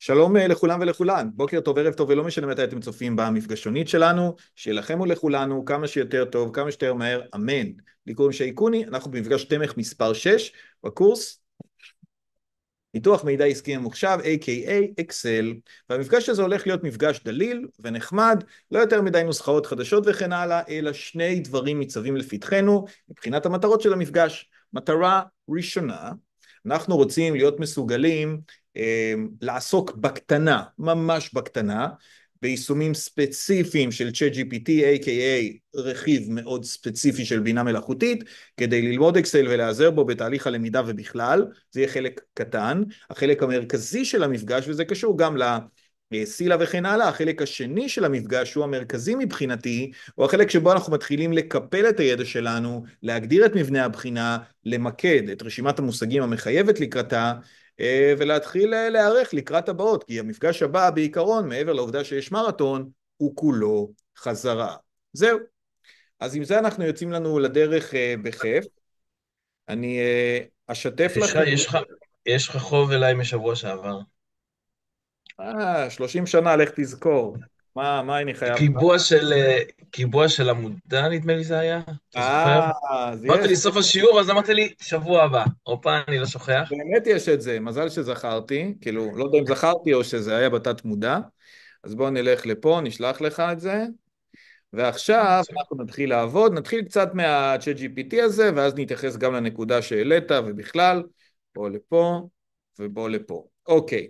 שלום אה, לכולם ולכולן, בוקר טוב, ערב טוב, ולא משנה מתי אתם צופים במפגשונית שלנו, שיהיה לכם ולכולנו כמה שיותר טוב, כמה שיותר מהר, אמן. לי קוראים שי קוני, אנחנו במפגש תמך מספר 6 בקורס ניתוח מידע עסקי ממוחשב, a.k.a. אקסל, והמפגש הזה הולך להיות מפגש דליל ונחמד, לא יותר מדי נוסחאות חדשות וכן הלאה, אלא שני דברים ניצבים לפתחנו מבחינת המטרות של המפגש. מטרה ראשונה, אנחנו רוצים להיות מסוגלים אמ, לעסוק בקטנה, ממש בקטנה, ביישומים ספציפיים של ChatGPT, a.k.a רכיב מאוד ספציפי של בינה מלאכותית, כדי ללמוד אקסל ולהיעזר בו בתהליך הלמידה ובכלל, זה יהיה חלק קטן. החלק המרכזי של המפגש, וזה קשור גם ל... אה, סילה וכן הלאה, החלק השני של המפגש הוא המרכזי מבחינתי, הוא החלק שבו אנחנו מתחילים לקפל את הידע שלנו, להגדיר את מבנה הבחינה, למקד את רשימת המושגים המחייבת לקראתה, אה, ולהתחיל אה, להיערך לקראת הבאות, כי המפגש הבא בעיקרון, מעבר לעובדה שיש מרתון, הוא כולו חזרה. זהו. אז עם זה אנחנו יוצאים לנו לדרך אה, בכיף. אני אשתף לכם... יש לך חוב אליי משבוע שעבר. אה, 30 שנה, לך תזכור. מה, מה אני חייב? קיבוע של, אה, קיבוע של עמודה, נדמה לי זה היה. אתה זוכר? אה, יש. אמרתי לי סוף השיעור, אז אמרתי לי, שבוע הבא. הופה, אני לא שוכח. באמת יש את זה, מזל שזכרתי, כאילו, לא יודע אם זכרתי או שזה היה בתת מודע. אז בואו נלך לפה, נשלח לך את זה. ועכשיו אוקיי. אנחנו נתחיל לעבוד, נתחיל קצת מה-chat GPT הזה, ואז נתייחס גם לנקודה שהעלית, ובכלל, בוא לפה ובוא לפה. אוקיי.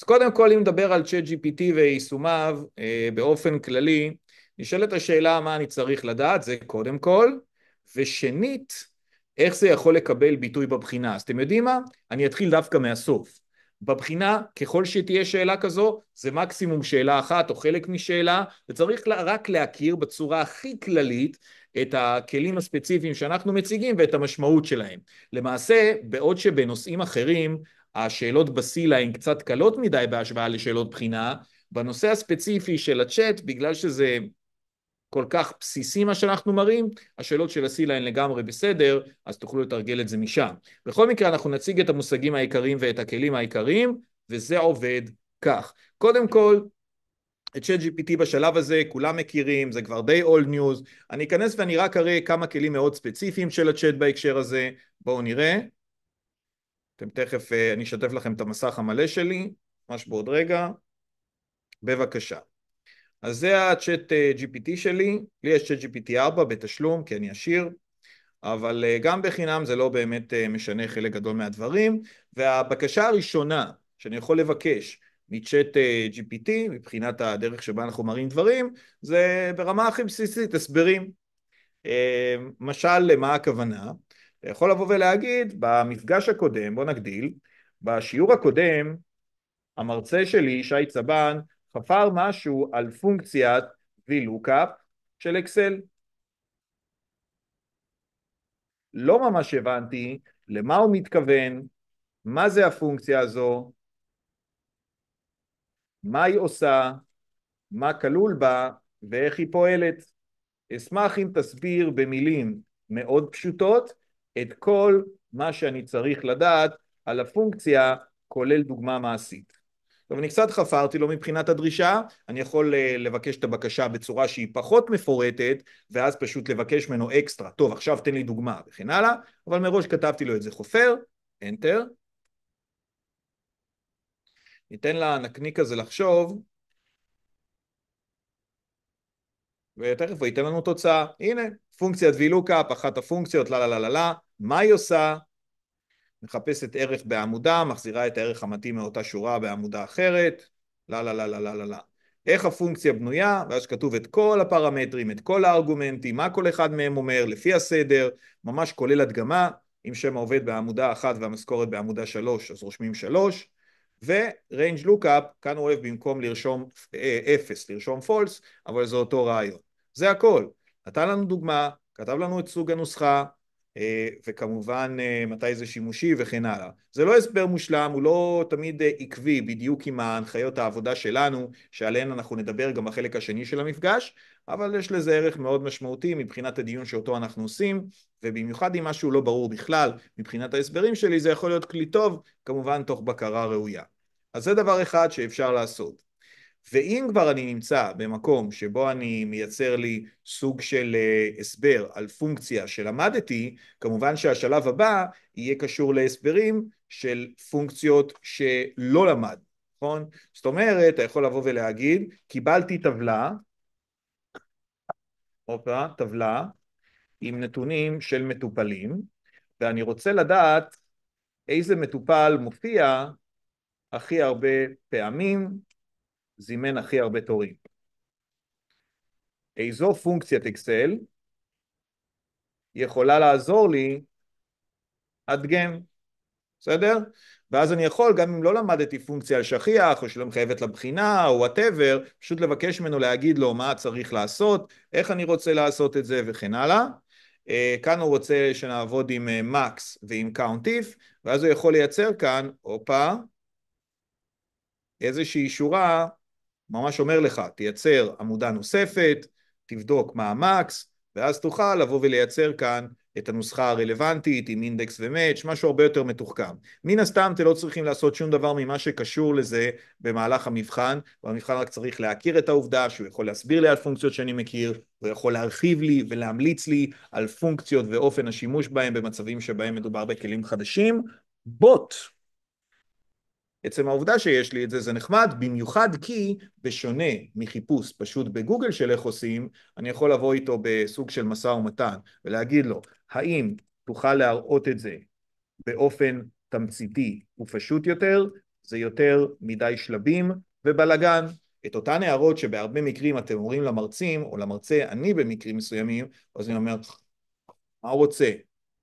אז קודם כל, אם נדבר על ChatGPT ויישומיו אה, באופן כללי, נשאלת השאלה מה אני צריך לדעת, זה קודם כל, ושנית, איך זה יכול לקבל ביטוי בבחינה. אז אתם יודעים מה? אני אתחיל דווקא מהסוף. בבחינה, ככל שתהיה שאלה כזו, זה מקסימום שאלה אחת או חלק משאלה, וצריך רק להכיר בצורה הכי כללית את הכלים הספציפיים שאנחנו מציגים ואת המשמעות שלהם. למעשה, בעוד שבנושאים אחרים השאלות בסילה הן קצת קלות מדי בהשוואה לשאלות בחינה. בנושא הספציפי של הצ'אט, בגלל שזה כל כך בסיסי מה שאנחנו מראים, השאלות של הסילה הן לגמרי בסדר, אז תוכלו לתרגל את זה משם. בכל מקרה, אנחנו נציג את המושגים העיקריים ואת הכלים העיקריים, וזה עובד כך. קודם כל, את צ'אט GPT בשלב הזה כולם מכירים, זה כבר די אולד ניוז. אני אכנס ואני רק אראה כמה כלים מאוד ספציפיים של הצ'אט בהקשר הזה. בואו נראה. אתם תכף, אה, אני אשתף לכם את המסך המלא שלי, ממש בעוד רגע. בבקשה. אז זה הצ'אט אה, GPT שלי, לי יש צ'אט GPT 4 בתשלום, כי אני עשיר, אבל אה, גם בחינם זה לא באמת משנה חלק גדול מהדברים, והבקשה הראשונה שאני יכול לבקש מצ'אט GPT, מבחינת הדרך שבה אנחנו מראים דברים, זה ברמה הכי בסיסית, הסברים. משל, למה הכוונה? אתה יכול לבוא ולהגיד, במפגש הקודם, בוא נגדיל, בשיעור הקודם, המרצה שלי, שי צבן, חפר משהו על פונקציית VLOOKUP של אקסל. לא ממש הבנתי למה הוא מתכוון, מה זה הפונקציה הזו, מה היא עושה, מה כלול בה ואיך היא פועלת. אשמח אם תסביר במילים מאוד פשוטות את כל מה שאני צריך לדעת על הפונקציה, כולל דוגמה מעשית. טוב, אני קצת חפרתי לו מבחינת הדרישה, אני יכול אה, לבקש את הבקשה בצורה שהיא פחות מפורטת, ואז פשוט לבקש ממנו אקסטרה. טוב, עכשיו תן לי דוגמה, וכן הלאה, אבל מראש כתבתי לו את זה חופר, Enter. ניתן לנקניק הזה לחשוב, ותכף הוא ייתן לנו תוצאה. הנה, פונקציית VLOOKUP, אחת הפונקציות, לה לה לה לה לה, מה היא עושה? מחפשת ערך בעמודה, מחזירה את הערך המתאים מאותה שורה בעמודה אחרת, לה לה לה לה לה לה לה. איך הפונקציה בנויה, ואז כתוב את כל הפרמטרים, את כל הארגומנטים, מה כל אחד מהם אומר, לפי הסדר, ממש כולל הדגמה, אם שם העובד בעמודה אחת והמשכורת בעמודה שלוש, אז רושמים שלוש, ו-range lookup, כאן הוא אוהב במקום לרשום אה, אפס, לרשום false, אבל זה אותו רעיון. זה הכל. נתן לנו דוגמה, כתב לנו את סוג הנוסחה, אה, וכמובן אה, מתי זה שימושי וכן הלאה. זה לא הסבר מושלם, הוא לא תמיד אה, עקבי בדיוק עם ההנחיות העבודה שלנו, שעליהן אנחנו נדבר גם בחלק השני של המפגש, אבל יש לזה ערך מאוד משמעותי מבחינת הדיון שאותו אנחנו עושים, ובמיוחד אם משהו לא ברור בכלל מבחינת ההסברים שלי, זה יכול להיות כלי טוב, כמובן תוך בקרה ראויה. אז זה דבר אחד שאפשר לעשות. ואם כבר אני נמצא במקום שבו אני מייצר לי סוג של אה, הסבר על פונקציה שלמדתי, כמובן שהשלב הבא יהיה קשור להסברים של פונקציות שלא למד, נכון? זאת אומרת, אתה יכול לבוא ולהגיד, קיבלתי טבלה, אופה, טבלה עם נתונים של מטופלים, ואני רוצה לדעת איזה מטופל מופיע הכי הרבה פעמים זימן הכי הרבה תורים. איזו פונקציית אקסל יכולה לעזור לי אדגם, בסדר? ואז אני יכול, גם אם לא למדתי פונקציה על שכיח, או שלא מחייבת לבחינה, או וואטאבר, פשוט לבקש ממנו להגיד לו מה צריך לעשות, איך אני רוצה לעשות את זה וכן הלאה. Uh, כאן הוא רוצה שנעבוד עם מקס אה, ועם קאונט ואז הוא יכול לייצר כאן, הופה, איזושהי שורה ממש אומר לך, תייצר עמודה נוספת, תבדוק מה המקס, ואז תוכל לבוא ולייצר כאן את הנוסחה הרלוונטית עם אינדקס ומאץ', משהו הרבה יותר מתוחכם. מן הסתם אתם לא צריכים לעשות שום דבר ממה שקשור לזה במהלך המבחן, והמבחן רק צריך להכיר את העובדה שהוא יכול להסביר לי על פונקציות שאני מכיר, הוא יכול להרחיב לי ולהמליץ לי על פונקציות ואופן השימוש בהם במצבים שבהם מדובר בכלים חדשים. בוט עצם העובדה שיש לי את זה זה נחמד, במיוחד כי בשונה מחיפוש פשוט בגוגל של איך עושים, אני יכול לבוא איתו בסוג של משא ומתן ולהגיד לו, האם תוכל להראות את זה באופן תמציתי ופשוט יותר, זה יותר מדי שלבים ובלגן. את אותן הערות שבהרבה מקרים אתם אומרים למרצים, או למרצה, אני במקרים מסוימים, אז אני אומר, מה הוא רוצה?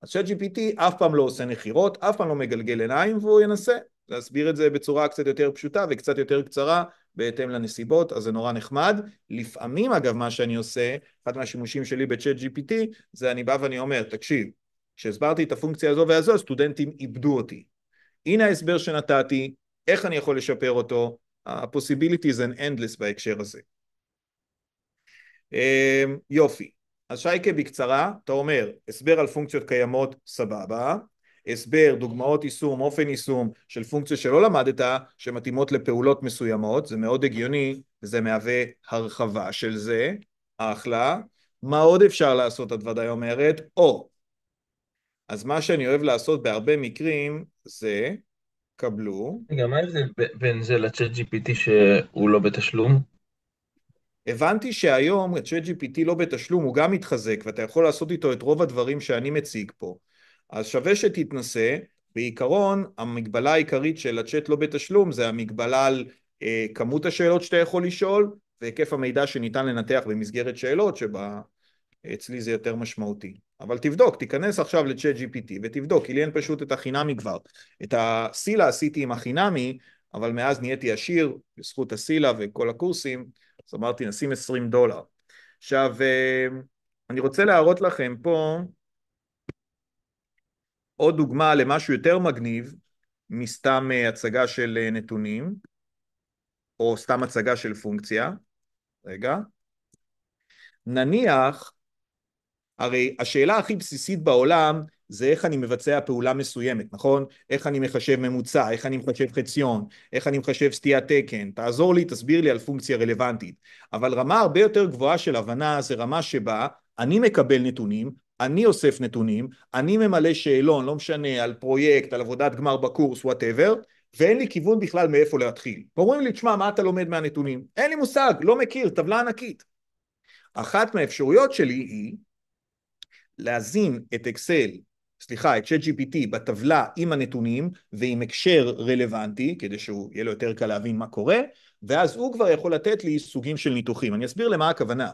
אז ChatGPT אף פעם לא עושה נחירות, אף פעם לא מגלגל עיניים, והוא ינסה. להסביר את זה בצורה קצת יותר פשוטה וקצת יותר קצרה בהתאם לנסיבות, אז זה נורא נחמד. לפעמים אגב מה שאני עושה, אחד מהשימושים שלי בצ'אט GPT, זה אני בא ואני אומר, תקשיב, כשהסברתי את הפונקציה הזו והזו, הסטודנטים איבדו אותי. הנה ההסבר שנתתי, איך אני יכול לשפר אותו, ה possibilities and endless בהקשר הזה. אמ, יופי, אז שייקה בקצרה, אתה אומר, הסבר על פונקציות קיימות, סבבה. הסבר, דוגמאות יישום, אופן יישום של פונקציה שלא למדת, שמתאימות לפעולות מסוימות, זה מאוד הגיוני, וזה מהווה הרחבה של זה, אחלה. מה עוד אפשר לעשות, את ודאי אומרת? או. אז מה שאני אוהב לעשות בהרבה מקרים זה, קבלו. רגע, מה ההבדל בין זה לצ'אט GPT שהוא לא בתשלום? הבנתי שהיום צ'אט GPT לא בתשלום, הוא גם מתחזק, ואתה יכול לעשות איתו את רוב הדברים שאני מציג פה. אז שווה שתתנסה. בעיקרון, המגבלה העיקרית של הצ'אט לא בתשלום זה המגבלה על אה, כמות השאלות שאתה יכול לשאול והיקף המידע שניתן לנתח במסגרת שאלות, שאצלי אה, זה יותר משמעותי. אבל תבדוק, תיכנס עכשיו לצ'אט GPT ותבדוק, כי לי אין פשוט את החינמי כבר. את הסילה עשיתי עם החינמי, אבל מאז נהייתי עשיר בזכות הסילה וכל הקורסים, אז אמרתי נשים 20 דולר. עכשיו, אה, אני רוצה להראות לכם פה עוד דוגמה למשהו יותר מגניב מסתם אה, הצגה של אה, נתונים, או סתם הצגה של פונקציה, רגע, נניח, הרי השאלה הכי בסיסית בעולם זה איך אני מבצע פעולה מסוימת, נכון? איך אני מחשב ממוצע, איך אני מחשב חציון, איך אני מחשב סטיית תקן, תעזור לי, תסביר לי על פונקציה רלוונטית. אבל רמה הרבה יותר גבוהה של הבנה זה רמה שבה אני מקבל נתונים, אני אוסף נתונים, אני ממלא שאלון, לא משנה, על פרויקט, על עבודת גמר בקורס, וואטאבר, ואין לי כיוון בכלל מאיפה להתחיל. אומרים לי, תשמע, מה אתה לומד מהנתונים? אין לי מושג, לא מכיר, טבלה ענקית. אחת מהאפשרויות שלי היא להזין את אקסל, סליחה, את ChatGPT בטבלה עם הנתונים ועם הקשר רלוונטי, כדי שהוא יהיה לו יותר קל להבין מה קורה, ואז הוא כבר יכול לתת לי סוגים של ניתוחים. אני אסביר למה הכוונה.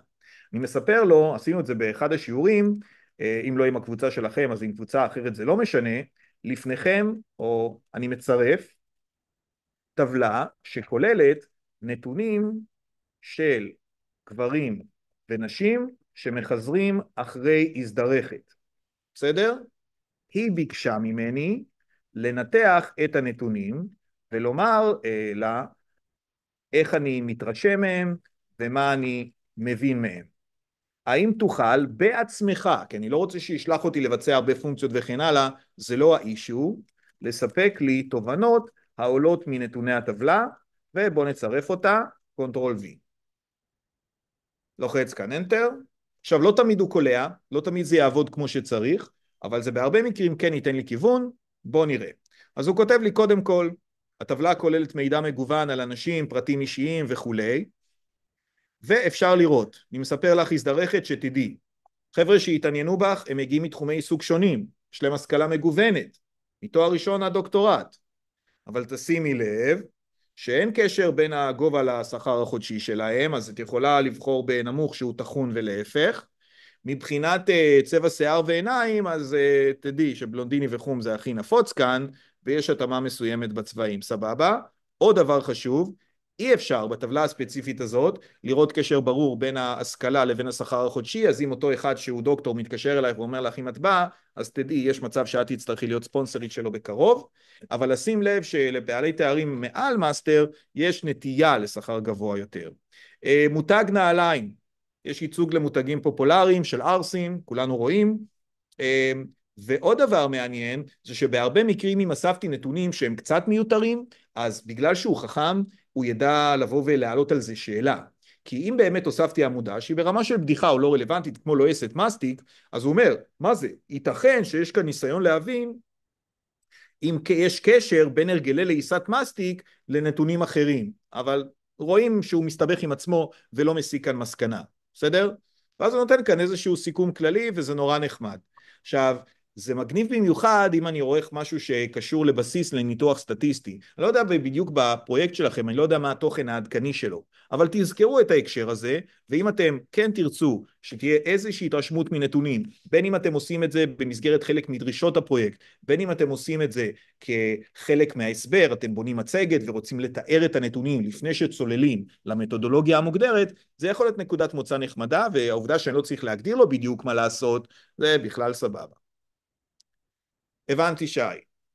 אני מספר לו, עשינו את זה באחד השיעורים, אה, אם לא עם הקבוצה שלכם אז עם קבוצה אחרת זה לא משנה, לפניכם, או אני מצרף, טבלה שכוללת נתונים של גברים ונשים שמחזרים אחרי הזדרכת, בסדר? היא ביקשה ממני לנתח את הנתונים ולומר אה, לה איך אני מתרשם מהם ומה אני מבין מהם. האם תוכל בעצמך, כי אני לא רוצה שישלח אותי לבצע הרבה פונקציות וכן הלאה, זה לא האישיו, לספק לי תובנות העולות מנתוני הטבלה, ובואו נצרף אותה, Ctrl V. לוחץ כאן Enter. עכשיו, לא תמיד הוא קולע, לא תמיד זה יעבוד כמו שצריך, אבל זה בהרבה מקרים כן ייתן לי כיוון, בואו נראה. אז הוא כותב לי קודם כל, הטבלה כוללת מידע מגוון על אנשים, פרטים אישיים וכולי, ואפשר לראות, אני מספר לך הזדרכת שתדעי, חבר'ה שהתעניינו בך הם מגיעים מתחומי עיסוק שונים, יש להם השכלה מגוונת, מתואר ראשון עד דוקטורט, אבל תשימי לב שאין קשר בין הגובה לשכר החודשי שלהם, אז את יכולה לבחור בנמוך שהוא טחון ולהפך. מבחינת uh, צבע שיער ועיניים, אז uh, תדעי שבלונדיני וחום זה הכי נפוץ כאן, ויש התאמה מסוימת בצבעים, סבבה? עוד דבר חשוב, אי אפשר בטבלה הספציפית הזאת לראות קשר ברור בין ההשכלה לבין השכר החודשי, אז אם אותו אחד שהוא דוקטור מתקשר אלייך ואומר לך אם את באה, אז תדעי, יש מצב שאת תצטרכי להיות ספונסרית שלו בקרוב, אבל לשים לב שלבעלי תארים מעל מאסטר יש נטייה לשכר גבוה יותר. אה, מותג נעליים, יש ייצוג למותגים פופולריים של ערסים, כולנו רואים. אה, ועוד דבר מעניין, זה שבהרבה מקרים אם אספתי נתונים שהם קצת מיותרים, אז בגלל שהוא חכם, הוא ידע לבוא ולהעלות על זה שאלה. כי אם באמת הוספתי עמודה שהיא ברמה של בדיחה או לא רלוונטית כמו לועסת לא מסטיק, אז הוא אומר, מה זה, ייתכן שיש כאן ניסיון להבין אם יש קשר בין הרגלי לעיסת מסטיק לנתונים אחרים, אבל רואים שהוא מסתבך עם עצמו ולא מסיק כאן מסקנה, בסדר? ואז הוא נותן כאן איזשהו סיכום כללי וזה נורא נחמד. עכשיו, זה מגניב במיוחד אם אני עורך משהו שקשור לבסיס לניתוח סטטיסטי. אני לא יודע בדיוק בפרויקט שלכם, אני לא יודע מה התוכן העדכני שלו, אבל תזכרו את ההקשר הזה, ואם אתם כן תרצו שתהיה איזושהי התרשמות מנתונים, בין אם אתם עושים את זה במסגרת חלק מדרישות הפרויקט, בין אם אתם עושים את זה כחלק מההסבר, אתם בונים מצגת ורוצים לתאר את הנתונים לפני שצוללים למתודולוגיה המוגדרת, זה יכול להיות נקודת מוצא נחמדה, והעובדה שאני לא צריך להגדיר לו בדיוק מה לעשות, זה בכלל סבבה. הבנתי שי.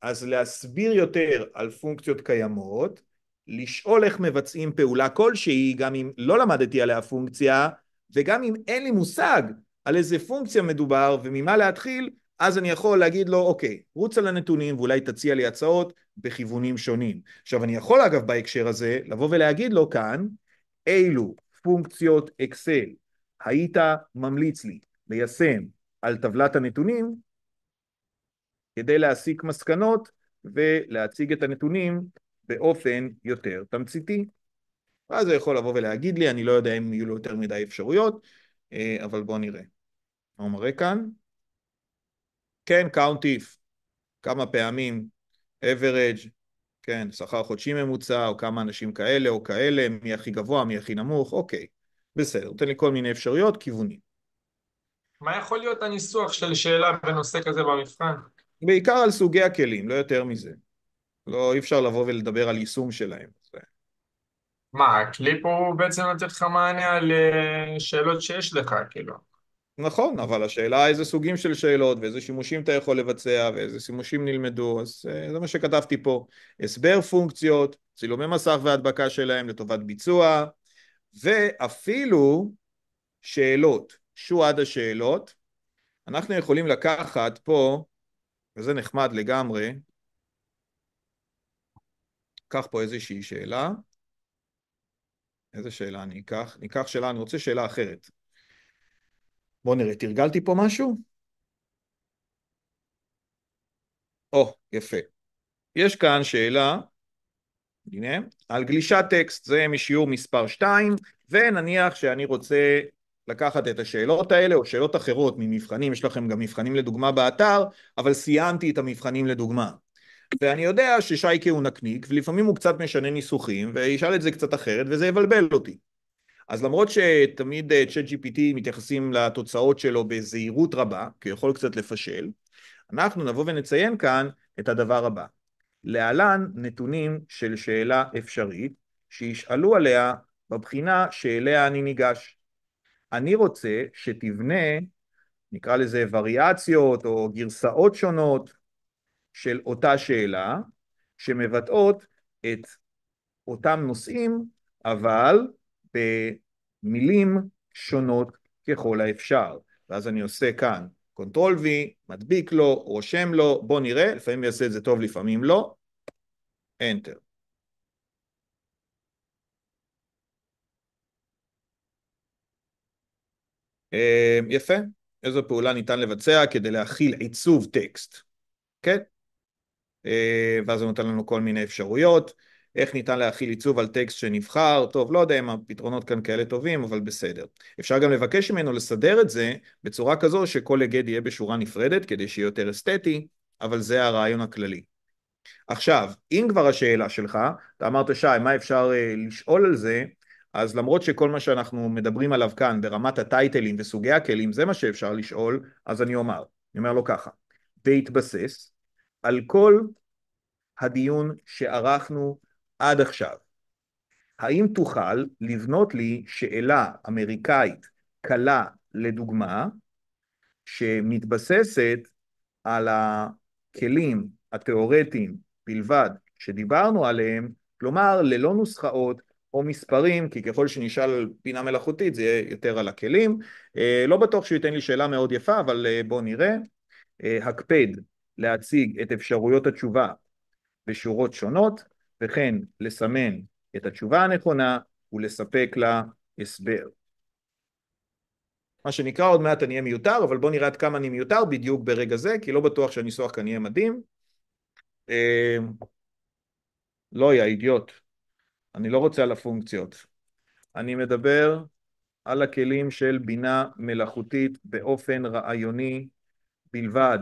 אז להסביר יותר על פונקציות קיימות, לשאול איך מבצעים פעולה כלשהי, גם אם לא למדתי עליה פונקציה, וגם אם אין לי מושג על איזה פונקציה מדובר וממה להתחיל, אז אני יכול להגיד לו, אוקיי, רוץ על הנתונים ואולי תציע לי הצעות בכיוונים שונים. עכשיו, אני יכול אגב בהקשר הזה לבוא ולהגיד לו כאן, אילו פונקציות אקסל היית ממליץ לי ליישם על טבלת הנתונים כדי להסיק מסקנות ולהציג את הנתונים באופן יותר תמציתי. ואז הוא יכול לבוא ולהגיד לי, אני לא יודע אם יהיו לו יותר מדי אפשרויות, אה, אבל בואו נראה. מה הוא מראה כאן? כן, count if, כמה פעמים, average, כן, שכר חודשי ממוצע, או כמה אנשים כאלה או כאלה, מי הכי גבוה, מי הכי נמוך, אוקיי, בסדר, נותן לי כל מיני אפשרויות, כיוונים. מה יכול להיות הניסוח של שאלה בנושא כזה במבחן? בעיקר על סוגי הכלים, לא יותר מזה. לא, אי אפשר לבוא ולדבר על יישום שלהם. מה, הכלי פה הוא בעצם לתת לך מענה על אה, שאלות שיש לך, כאילו. נכון, אבל השאלה איזה סוגים של שאלות, ואיזה שימושים אתה יכול לבצע, ואיזה שימושים נלמדו, אז אה, זה מה שכתבתי פה. הסבר פונקציות, צילומי מסך והדבקה שלהם לטובת ביצוע, ואפילו שאלות. שועד השאלות. אנחנו יכולים לקחת פה וזה נחמד לגמרי. קח פה איזושהי שאלה. איזה שאלה אני אקח? אני אקח שאלה, אני רוצה שאלה אחרת. בואו נראה, תרגלתי פה משהו? או, יפה. יש כאן שאלה, הנה, על גלישת טקסט, זה משיעור מספר 2, ונניח שאני רוצה לקחת את השאלות האלה או שאלות אחרות ממבחנים, יש לכם גם מבחנים לדוגמה באתר, אבל סיימתי את המבחנים לדוגמה. ואני יודע ששייקה הוא נקניק, ולפעמים הוא קצת משנה ניסוחים, וישאל את זה קצת אחרת, וזה יבלבל אותי. אז למרות שתמיד אה, צ'אט GPT מתייחסים לתוצאות שלו בזהירות רבה, כי הוא יכול קצת לפשל, אנחנו נבוא ונציין כאן את הדבר הבא. להלן נתונים של שאלה אפשרית, שישאלו עליה בבחינה שאליה אני ניגש. אני רוצה שתבנה, נקרא לזה וריאציות או גרסאות שונות של אותה שאלה, שמבטאות את אותם נושאים, אבל במילים שונות ככל האפשר. ואז אני עושה כאן קונטרול V, מדביק לו, רושם לו, בוא נראה, לפעמים יעשה את זה טוב, לפעמים לא, Enter. אמ, יפה, איזו פעולה ניתן לבצע כדי להכיל עיצוב טקסט, כן? אה, ואז הוא נותן לנו כל מיני אפשרויות, איך ניתן להכיל עיצוב על טקסט שנבחר, טוב, לא יודע אם הפתרונות כאן כאלה טובים, אבל בסדר. אפשר גם לבקש ממנו לסדר את זה בצורה כזו שכל הגד יהיה בשורה נפרדת כדי שיהיה יותר אסתטי, אבל זה הרעיון הכללי. עכשיו, אם כבר השאלה שלך, אתה אמרת שי, מה אפשר אה, לשאול על זה? אז למרות שכל מה שאנחנו מדברים עליו כאן ברמת הטייטלים וסוגי הכלים זה מה שאפשר לשאול, אז אני אומר, אני אומר לו ככה, בהתבסס על כל הדיון שערכנו עד עכשיו, האם תוכל לבנות לי שאלה אמריקאית קלה לדוגמה שמתבססת על הכלים התיאורטיים בלבד שדיברנו עליהם, כלומר ללא נוסחאות או מספרים, כי ככל שנשאל על בינה מלאכותית זה יהיה יותר על הכלים. אה, לא בטוח שהוא ייתן לי שאלה מאוד יפה, אבל אה, בואו נראה. אה, הקפד להציג את אפשרויות התשובה בשורות שונות, וכן לסמן את התשובה הנכונה ולספק לה הסבר. מה שנקרא, עוד מעט אני אהיה מיותר, אבל בואו נראה עד כמה אני מיותר בדיוק ברגע זה, כי לא בטוח שהניסוח כאן יהיה מדהים. לא היה אידיוט. אני לא רוצה על הפונקציות. אני מדבר על הכלים של בינה מלאכותית באופן רעיוני בלבד,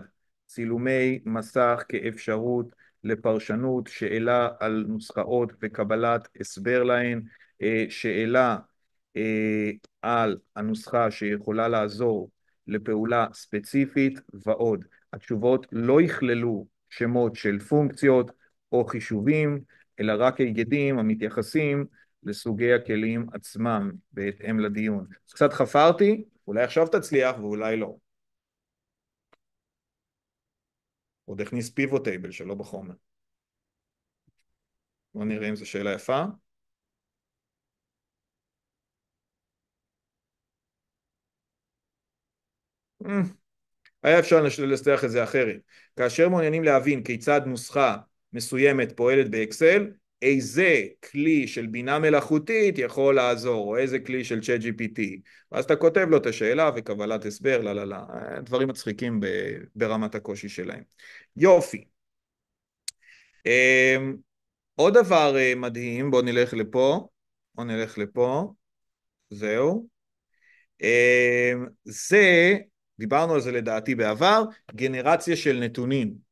צילומי מסך כאפשרות לפרשנות, שאלה על נוסחאות וקבלת הסבר להן, אה, שאלה אה, על הנוסחה שיכולה לעזור לפעולה ספציפית ועוד. התשובות לא יכללו שמות של פונקציות או חישובים, אלא רק היגדים המתייחסים לסוגי הכלים עצמם בהתאם לדיון. אז קצת חפרתי, אולי עכשיו תצליח ואולי לא. עוד הכניס פיבוט טייבל שלא בחומר. בוא נראה אם זו שאלה יפה. אה, היה אפשר לנסח את זה אחרת. כאשר מעוניינים להבין כיצד נוסחה מסוימת פועלת באקסל, איזה כלי של בינה מלאכותית יכול לעזור, או איזה כלי של צ'אט GPT. ואז אתה כותב לו את השאלה וקבלת הסבר, לה לה לה, דברים מצחיקים ברמת הקושי שלהם. יופי. אמ, עוד דבר אה, מדהים, בואו נלך לפה, בואו נלך לפה, זהו. אמ, זה, דיברנו על זה לדעתי בעבר, גנרציה של נתונים.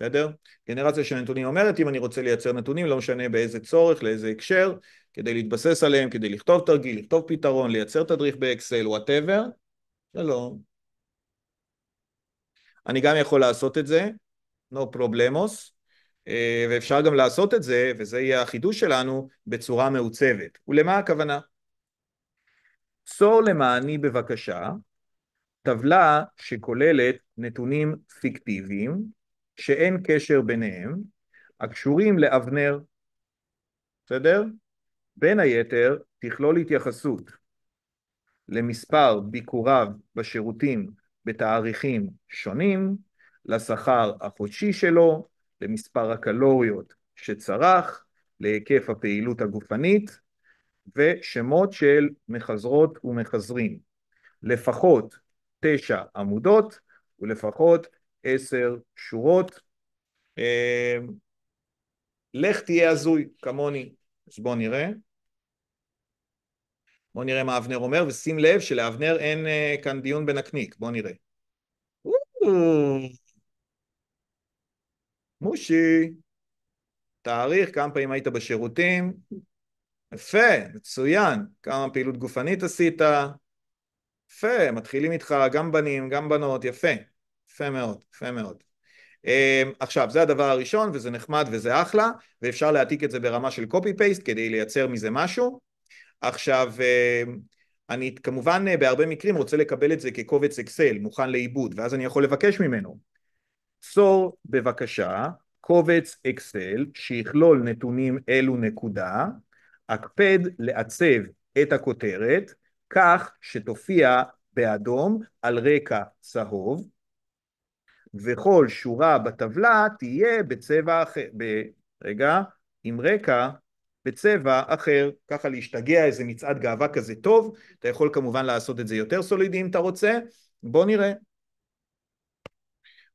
בסדר? גנרציה של נתונים אומרת אם אני רוצה לייצר נתונים, לא משנה באיזה צורך, לאיזה הקשר, כדי להתבסס עליהם, כדי לכתוב תרגיל, לכתוב פתרון, לייצר תדריך באקסל, וואטאבר, שלום. אני גם יכול לעשות את זה, no problemos, אה, ואפשר גם לעשות את זה, וזה יהיה החידוש שלנו, בצורה מעוצבת. ולמה הכוונה? צור למעני בבקשה טבלה שכוללת נתונים פיקטיביים שאין קשר ביניהם, הקשורים לאבנר, בסדר? בין היתר תכלול התייחסות למספר ביקוריו בשירותים בתאריכים שונים, לשכר החודשי שלו, למספר הקלוריות שצרך, להיקף הפעילות הגופנית ושמות של מחזרות ומחזרים. לפחות תשע עמודות ולפחות עשר שורות. אמ, לך תהיה הזוי כמוני, אז בואו נראה. בואו נראה מה אבנר אומר, ושים לב שלאבנר אין אה, כאן דיון בנקניק, בואו נראה. מושי, תאריך, כמה פעמים היית בשירותים? יפה, מצוין, כמה פעילות גופנית עשית? יפה, מתחילים איתך גם בנים, גם בנות, יפה. יפה מאוד, יפה מאוד. אמ, עכשיו, זה הדבר הראשון, וזה נחמד וזה אחלה, ואפשר להעתיק את זה ברמה של קופי-פייסט כדי לייצר מזה משהו. עכשיו, אמ, אני כמובן אה, בהרבה מקרים רוצה לקבל את זה כקובץ אקסל, מוכן לעיבוד, ואז אני יכול לבקש ממנו. צור בבקשה קובץ אקסל שיכלול נתונים אלו נקודה, אקפד לעצב את הכותרת כך שתופיע באדום על רקע צהוב, וכל שורה בטבלה תהיה בצבע אחר, ב... רגע, עם רקע, בצבע אחר, ככה להשתגע איזה מצעד גאווה כזה טוב, אתה יכול כמובן לעשות את זה יותר סולידי אם אתה רוצה, בוא נראה.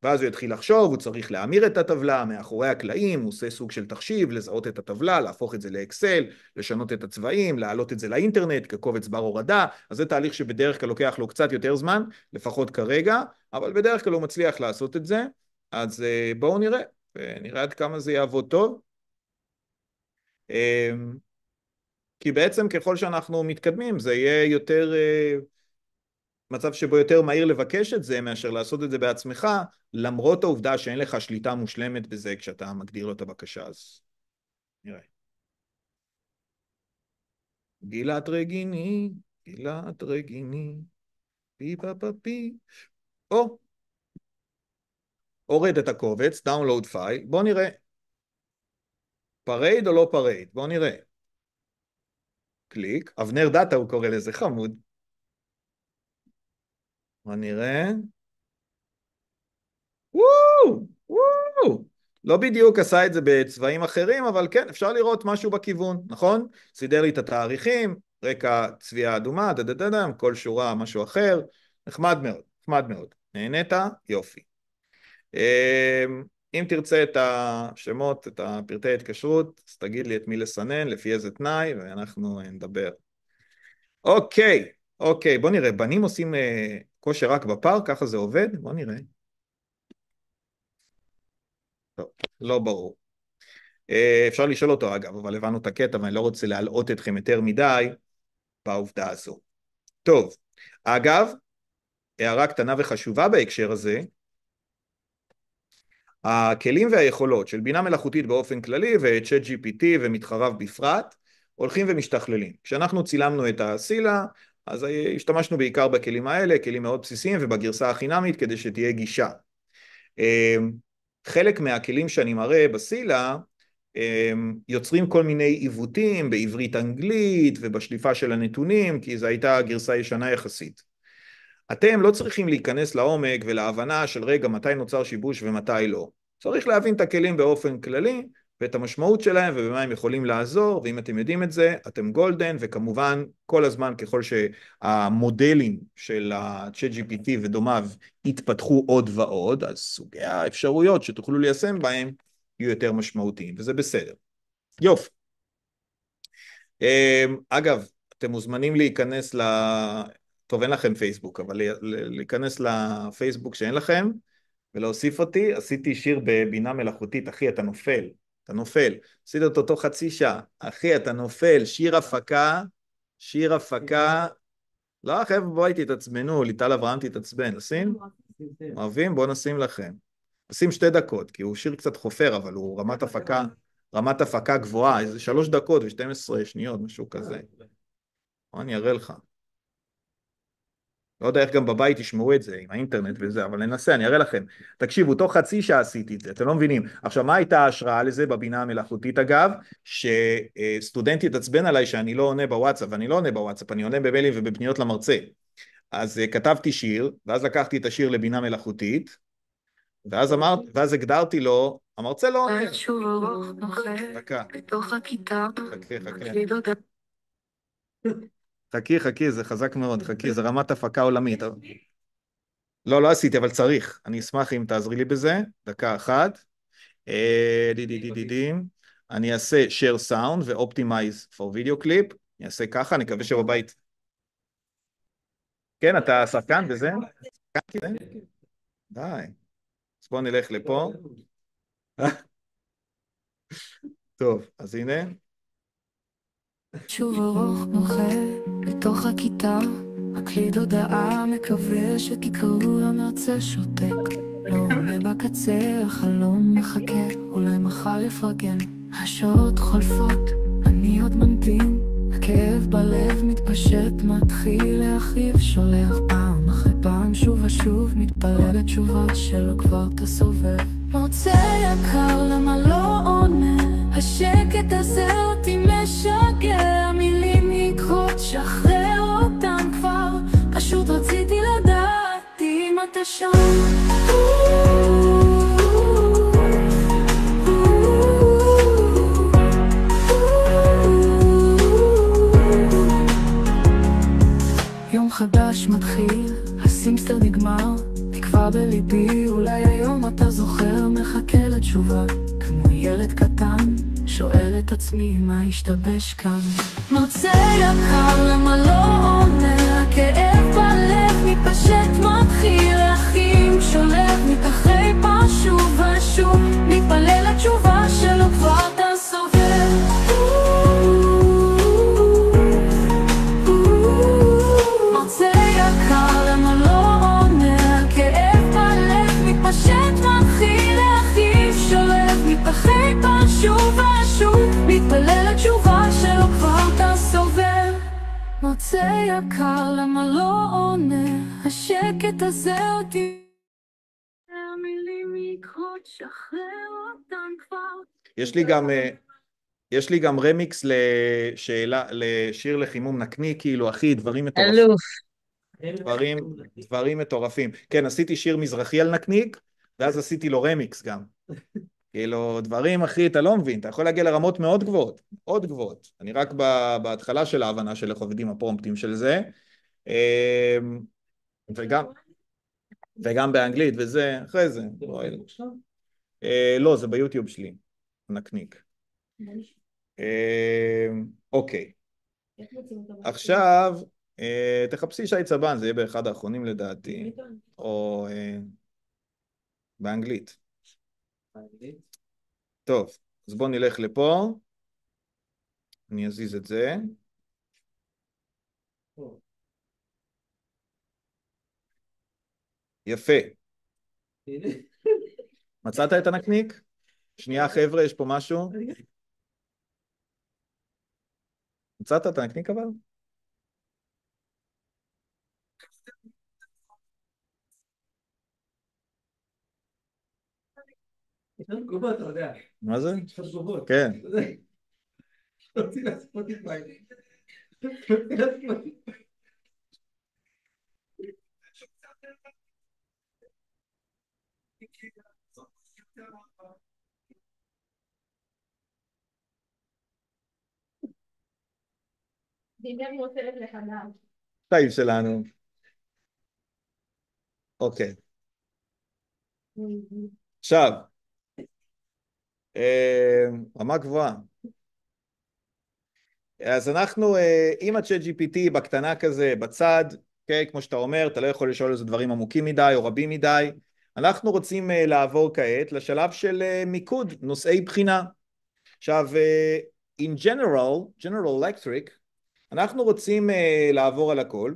ואז הוא יתחיל לחשוב, הוא צריך להמיר את הטבלה מאחורי הקלעים, הוא עושה סוג של תחשיב, לזהות את הטבלה, להפוך את זה לאקסל, לשנות את הצבעים, להעלות את זה לאינטרנט כקובץ בר הורדה, אז זה תהליך שבדרך כלל לוקח לו קצת יותר זמן, לפחות כרגע, אבל בדרך כלל הוא מצליח לעשות את זה, אז אה, בואו נראה, נראה עד כמה זה יעבוד טוב. אמ, כי בעצם ככל שאנחנו מתקדמים זה יהיה יותר... אה, מצב שבו יותר מהיר לבקש את זה מאשר לעשות את זה בעצמך, למרות העובדה שאין לך שליטה מושלמת בזה כשאתה מגדיר לו את הבקשה, אז נראה. גילת רגיני, גילת רגיני, פי פה פה פי, או, הורד את הקובץ, download file, בוא נראה. פרייד או לא פרייד? בוא נראה. קליק, אבנר דאטה הוא קורא לזה, חמוד. בוא נראה. וואו! וואו! לא בדיוק עשה את זה בצבעים אחרים, אבל כן, אפשר לראות משהו בכיוון, נכון? סידר לי את התאריכים, רקע צביעה אדומה, דה דה דה דה, כל שורה משהו אחר, נחמד מאוד, נחמד מאוד. נהנית? יופי. אמ, אם תרצה את השמות, את הפרטי ההתקשרות, אז תגיד לי את מי לסנן, לפי איזה תנאי, ואנחנו נדבר. אוקיי, אוקיי, בוא נראה, בנים עושים אה, כושר רק בפארק, ככה זה עובד? בוא נראה. טוב, לא ברור. אה, אפשר לשאול אותו אגב, אבל הבנו את הקטע ואני לא רוצה להלאות אתכם יותר מדי בעובדה הזו. טוב, אגב, הערה קטנה וחשובה בהקשר הזה, הכלים והיכולות של בינה מלאכותית באופן כללי ו-chat GPT ומתחריו בפרט, הולכים ומשתכללים. כשאנחנו צילמנו את הסילה, אז השתמשנו בעיקר בכלים האלה, כלים מאוד בסיסיים ובגרסה החינמית כדי שתהיה גישה. אמ, חלק מהכלים שאני מראה בסילה אמ, יוצרים כל מיני עיוותים בעברית-אנגלית ובשליפה של הנתונים, כי זו הייתה גרסה ישנה יחסית. אתם לא צריכים להיכנס לעומק ולהבנה של רגע מתי נוצר שיבוש ומתי לא. צריך להבין את הכלים באופן כללי, ואת המשמעות שלהם ובמה הם יכולים לעזור, ואם אתם יודעים את זה, אתם גולדן, וכמובן כל הזמן ככל שהמודלים של ה-chat GPT ודומיו יתפתחו עוד ועוד, אז סוגי האפשרויות שתוכלו ליישם בהם יהיו יותר משמעותיים, וזה בסדר. יופי. אמ, אגב, אתם מוזמנים להיכנס ל... טוב, אין לכם פייסבוק, אבל להיכנס לפייסבוק שאין לכם ולהוסיף אותי, עשיתי שיר בבינה מלאכותית, אחי, אתה נופל. אתה נופל, עשית את אותו חצי שעה, אחי, אתה נופל, שיר אה. הפקה, שיר הפקה, לא, חבר'ה, בואי תתעצבנו, ליטל אברהם תתעצבן, נשים? כן, כן. אוהבים? בואו נשים לכם. נשים שתי דקות, כי הוא שיר קצת חופר, אבל הוא רמת הפקה, רמת הפקה גבוהה, איזה שלוש דקות ושתים עשרה שניות, משהו כזה. אה, אוקיי. אני אראה לך. לא יודע איך גם בבית תשמעו את זה, עם האינטרנט וזה, אבל ננסה, אני אראה לכם. תקשיבו, תוך חצי שעה עשיתי את זה, אתם לא מבינים. עכשיו, מה הייתה ההשראה לזה בבינה המלאכותית אגב? שסטודנט התעצבן עליי שאני לא עונה בוואטסאפ, ואני לא עונה בוואטסאפ, אני עונה במיילים ובפניות למרצה. אז כתבתי שיר, ואז לקחתי את השיר לבינה מלאכותית, ואז אמרתי, ואז הגדרתי לו, המרצה לא עונה. שוב נוחה, בתוך הכיתה. חכה, חכה. חכי, חכי, זה חזק מאוד, חכי, זה רמת הפקה עולמית. לא, לא עשיתי, אבל צריך. אני אשמח אם תעזרי לי בזה, דקה אחת. אה, אני אעשה share sound ו-optimize for video clip. אני אעשה ככה, אני מקווה שבבית. כן, אתה שחקן וזה? די. אז בואו נלך לפה. טוב, אז הנה. שוב ארוך נוחה בתוך הכיתה, מקליד הודעה, מקווה שתקראו למרצה שותק. לא עולה בקצה, החלום מחכה, אולי מחר יפרגן. השעות חולפות, אני עוד ממתין. הכאב בלב מתפשט, מתחיל להכאיב, שולח פעם אחרי פעם שוב ושוב, מתפלא לתשובה שלא כבר תסובב. מרצה יקר, למה לא עונה? השקט הזה אותי משגע, מילים ניקחות, שחרר אותם כבר, פשוט רציתי לדעת אם אתה שם. חדש מתחיל, הסימסטר נגמר, תקווה בליבי, אולי היום אתה זוכר, מחכה לתשובה, כמו ילד קטן, שואל את עצמי מה השתבש כאן מוצא יקר למה לא עונה כאב בלב מתפשט מתחיל להכין, שולב מתחי פעם שוב ושוב מתפלל לתשובה מוצא יקר, למה לא עונה? השקט הזה אותי... המילים יקרות, שחרר אותן כבר. יש לי גם... אה, יש לי גם רמיקס לשאלה, לשיר לחימום נקני, כאילו, אחי, דברים מטורפים. אלוף. דברים, דברים מטורפים. כן, עשיתי שיר מזרחי על נקניק, ואז עשיתי לו רמיקס גם. כאילו, דברים, אחי, אתה לא מבין, אתה יכול להגיע לרמות מאוד גבוהות, מאוד גבוהות. אני רק בהתחלה של ההבנה של איך עובדים הפרומפטים של זה. אמ, וגם, וגם באנגלית וזה, אחרי זה. אה, לא, זה ביוטיוב שלי, נקניק. אמ, אוקיי. עכשיו, אה, תחפשי שי צבן, זה יהיה באחד האחרונים לדעתי, או אה, באנגלית. טוב, אז בואו נלך לפה. אני אזיז את זה. יפה. מצאת את הנקניק? שנייה חבר'ה, יש פה משהו. מצאת את הנקניק אבל? מה זה? כן. טייב שלנו. אוקיי. אוקיי. עכשיו, אה, רמה גבוהה. אז אנחנו אה, עם הצ'אט GPT בקטנה כזה, בצד, okay, אוקיי? כמו שאתה אומר, אתה לא יכול לשאול איזה דברים עמוקים מדי או רבים מדי. אנחנו רוצים אה, לעבור כעת לשלב של מיקוד, נושאי בחינה. עכשיו, in general, general electric, אנחנו רוצים לעבור על הכל,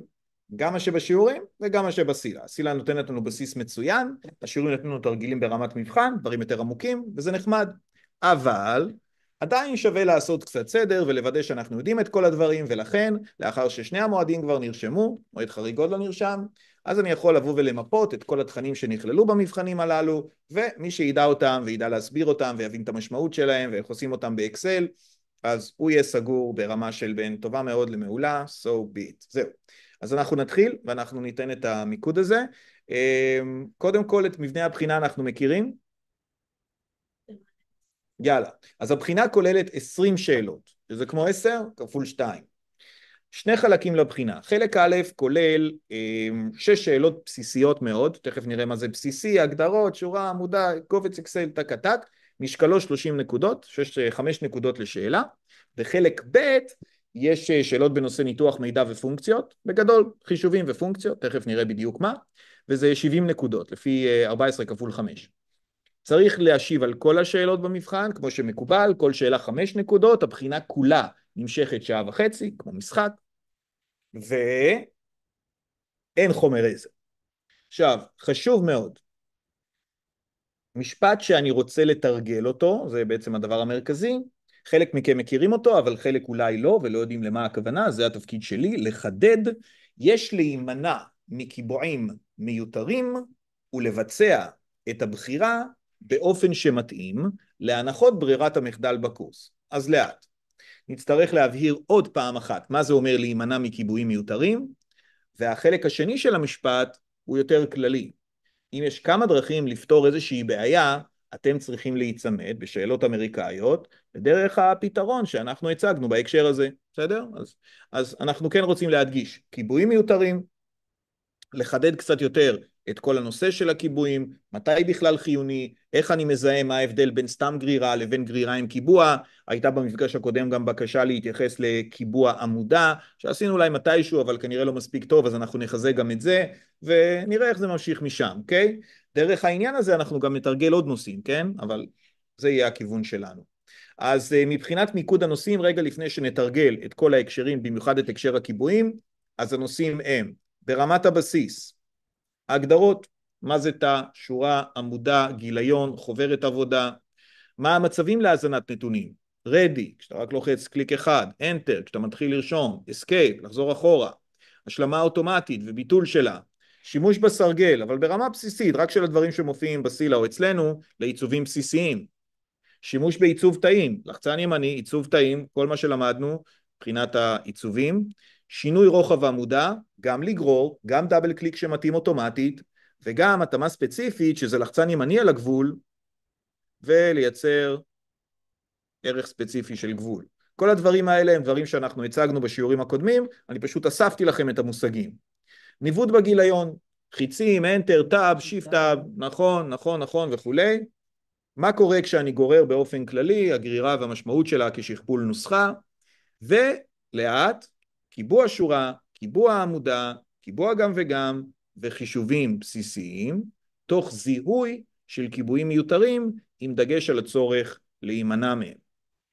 גם מה שבשיעורים וגם מה שבסילה. הסילה נותנת לנו בסיס מצוין, השיעורים נותנים לנו תרגילים ברמת מבחן, דברים יותר עמוקים, וזה נחמד. אבל עדיין שווה לעשות קצת סדר ולוודא שאנחנו יודעים את כל הדברים, ולכן, לאחר ששני המועדים כבר נרשמו, מועד חריג עוד לא נרשם, אז אני יכול לבוא ולמפות את כל התכנים שנכללו במבחנים הללו, ומי שידע אותם וידע להסביר אותם ויבין את המשמעות שלהם ואיך עושים אותם באקסל, אז הוא יהיה סגור ברמה של בין טובה מאוד למעולה, so be it. זהו. אז אנחנו נתחיל ואנחנו ניתן את המיקוד הזה. אמ, קודם כל את מבנה הבחינה אנחנו מכירים? יאללה. אז הבחינה כוללת 20 שאלות, שזה כמו 10 כפול 2. שני חלקים לבחינה. חלק א' כולל אמ, שש שאלות בסיסיות מאוד, תכף נראה מה זה בסיסי, הגדרות, שורה, עמודה, קובץ אקסל, טק טק, משקלו 30 נקודות, 6, 5 נקודות לשאלה. וחלק ב' יש אה, שאלות בנושא ניתוח מידע ופונקציות, בגדול חישובים ופונקציות, תכף נראה בדיוק מה, וזה 70 נקודות לפי 14 אה, כפול 5. צריך להשיב על כל השאלות במבחן, כמו שמקובל, כל שאלה 5 נקודות, הבחינה כולה נמשכת שעה וחצי, כמו משחק, ואין חומר עזר. עכשיו, חשוב מאוד, משפט שאני רוצה לתרגל אותו, זה בעצם הדבר המרכזי, חלק מכם מכירים אותו, אבל חלק אולי לא, ולא יודעים למה הכוונה, זה התפקיד שלי, לחדד. יש להימנע מקיבועים מיותרים ולבצע את הבחירה באופן שמתאים להנחות ברירת המחדל בקורס. אז לאט. נצטרך להבהיר עוד פעם אחת מה זה אומר להימנע מקיבועים מיותרים, והחלק השני של המשפט הוא יותר כללי. אם יש כמה דרכים לפתור איזושהי בעיה, אתם צריכים להיצמד בשאלות אמריקאיות לדרך הפתרון שאנחנו הצגנו בהקשר הזה, בסדר? אז, אז אנחנו כן רוצים להדגיש כיבויים מיותרים, לחדד קצת יותר את כל הנושא של הכיבויים, מתי בכלל חיוני, איך אני מזהה מה ההבדל בין סתם גרירה לבין גרירה עם קיבוע, הייתה במפגש הקודם גם בקשה להתייחס לקיבוע עמודה, שעשינו אולי מתישהו אבל כנראה לא מספיק טוב אז אנחנו נחזק גם את זה, ונראה איך זה ממשיך משם, אוקיי? Okay? דרך העניין הזה אנחנו גם נתרגל עוד נושאים, כן? אבל זה יהיה הכיוון שלנו. אז אה, מבחינת מיקוד הנושאים, רגע לפני שנתרגל את כל ההקשרים, במיוחד את הקשר הכיבועים, אז הנושאים הם ברמת הבסיס, ההגדרות, מה זה תא, שורה, עמודה, גיליון, חוברת עבודה, מה המצבים להאזנת נתונים, רדי, כשאתה רק לוחץ קליק אחד, Enter, כשאתה מתחיל לרשום, Escape, לחזור אחורה, השלמה אוטומטית וביטול שלה, שימוש בסרגל, אבל ברמה בסיסית, רק של הדברים שמופיעים בסילה או אצלנו, לעיצובים בסיסיים. שימוש בעיצוב תאים, לחצן ימני, עיצוב תאים, כל מה שלמדנו מבחינת העיצובים. שינוי רוחב עמודה, גם לגרור, גם דאבל קליק שמתאים אוטומטית, וגם התאמה ספציפית, שזה לחצן ימני על הגבול, ולייצר ערך ספציפי של גבול. כל הדברים האלה הם דברים שאנחנו הצגנו בשיעורים הקודמים, אני פשוט אספתי לכם את המושגים. ניווט בגיליון, חיצים, Enter, Tab, Shift Tab, נכון, נכון, נכון וכולי. מה קורה כשאני גורר באופן כללי, הגרירה והמשמעות שלה כשכפול נוסחה, ולאט, קיבוע שורה, קיבוע עמודה, קיבוע גם וגם, וחישובים בסיסיים, תוך זיהוי של קיבועים מיותרים, עם דגש על הצורך להימנע מהם.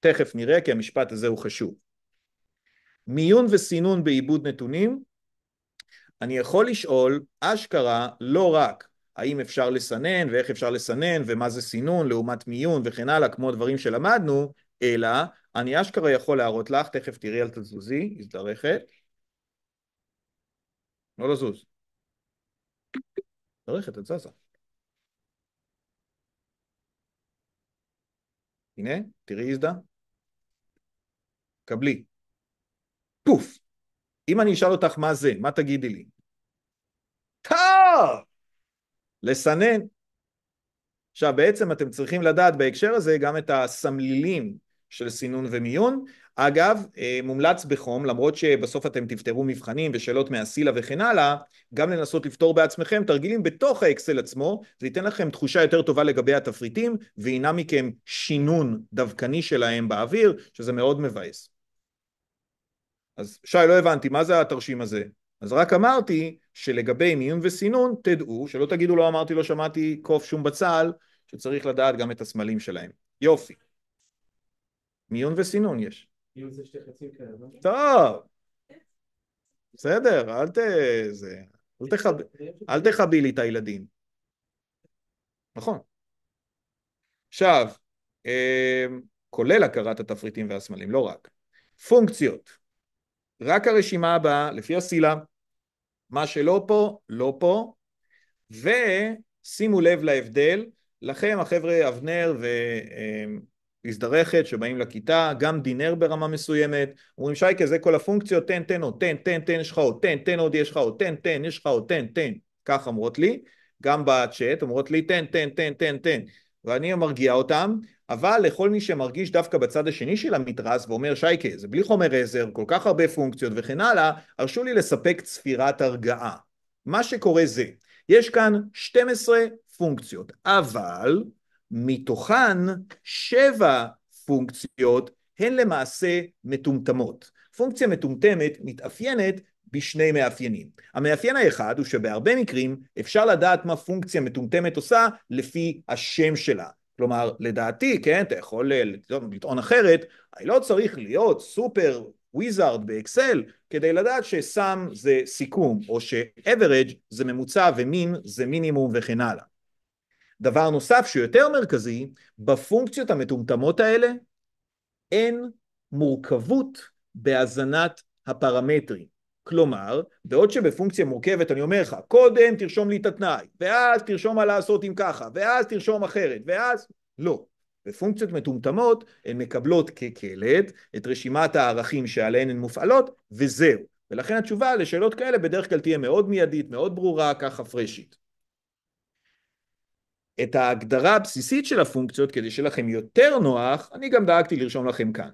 תכף נראה כי המשפט הזה הוא חשוב. מיון וסינון בעיבוד נתונים, אני יכול לשאול אשכרה לא רק האם אפשר לסנן ואיך אפשר לסנן ומה זה סינון לעומת מיון וכן הלאה כמו דברים שלמדנו, אלא אני אשכרה יכול להראות לך, תכף תראי על תזוזי, הזדרכת. לא לזוז. הזדרכת, את זזה. הנה, תראי איזדה. קבלי. פוף. אם אני אשאל אותך מה זה, מה תגידי לי? טוב! לסנן. עכשיו, בעצם אתם צריכים לדעת בהקשר הזה גם את הסמלילים של סינון ומיון. אגב, אה, מומלץ בחום, למרות שבסוף אתם תפתרו מבחנים ושאלות מהסילה וכן הלאה, גם לנסות לפתור בעצמכם תרגילים בתוך האקסל עצמו, זה ייתן לכם תחושה יותר טובה לגבי התפריטים, וימנע מכם שינון דווקני שלהם באוויר, שזה מאוד מבאס. אז שי, לא הבנתי, מה זה התרשים הזה? אז רק אמרתי שלגבי מיון וסינון, תדעו, שלא תגידו לא אמרתי, לא שמעתי קוף שום בצל, שצריך לדעת גם את הסמלים שלהם. יופי. מיון וסינון יש. מיון זה שתי חצים כאלה, לא? טוב. בסדר, אל ת... זה... אל תחבי לי את הילדים. נכון. עכשיו, אה, כולל הכרת התפריטים והסמלים, לא רק. פונקציות. רק הרשימה הבאה, לפי הסילה. מה שלא פה, לא פה. ושימו לב להבדל, לכם החבר'ה אבנר והזדרכת אמ, שבאים לכיתה, גם דינר ברמה מסוימת, אומרים שייקה זה כל הפונקציות, תן, תן עוד, תן, תן, תן, יש לך עוד, תן, תן עוד, יש לך עוד, תן, תן, יש לך עוד, תן, תן, כך אומרות לי, גם בצ'אט, אומרות לי תן, תן, תן, תן, תן, ואני מרגיע אותם, אבל לכל מי שמרגיש דווקא בצד השני של המתרס ואומר שייקה זה בלי חומר עזר, כל כך הרבה פונקציות וכן הלאה, הרשו לי לספק צפירת הרגעה. מה שקורה זה, יש כאן 12 פונקציות, אבל מתוכן 7 פונקציות הן למעשה מטומטמות. פונקציה מטומטמת מתאפיינת בשני מאפיינים. המאפיין האחד הוא שבהרבה מקרים אפשר לדעת מה פונקציה מטומטמת עושה לפי השם שלה. כלומר, לדעתי, כן, אתה יכול אה, לטעון אחרת, אני לא צריך להיות סופר וויזארד באקסל כדי לדעת שסאם זה סיכום, או שאברג' זה ממוצע ומין זה מינימום וכן הלאה. דבר נוסף שהוא יותר מרכזי, בפונקציות המטומטמות האלה אין מורכבות בהזנת הפרמטרים. כלומר, בעוד שבפונקציה מורכבת אני אומר לך, קודם תרשום לי את התנאי, ואז תרשום מה לעשות עם ככה, ואז תרשום אחרת, ואז... לא. בפונקציות מטומטמות הן מקבלות כקלט את רשימת הערכים שעליהן הן מופעלות, וזהו. ולכן התשובה לשאלות כאלה בדרך כלל תהיה מאוד מיידית, מאוד ברורה, ככה פרשית. את ההגדרה הבסיסית של הפונקציות, כדי שיהיה לכם יותר נוח, אני גם דאגתי לרשום לכם כאן.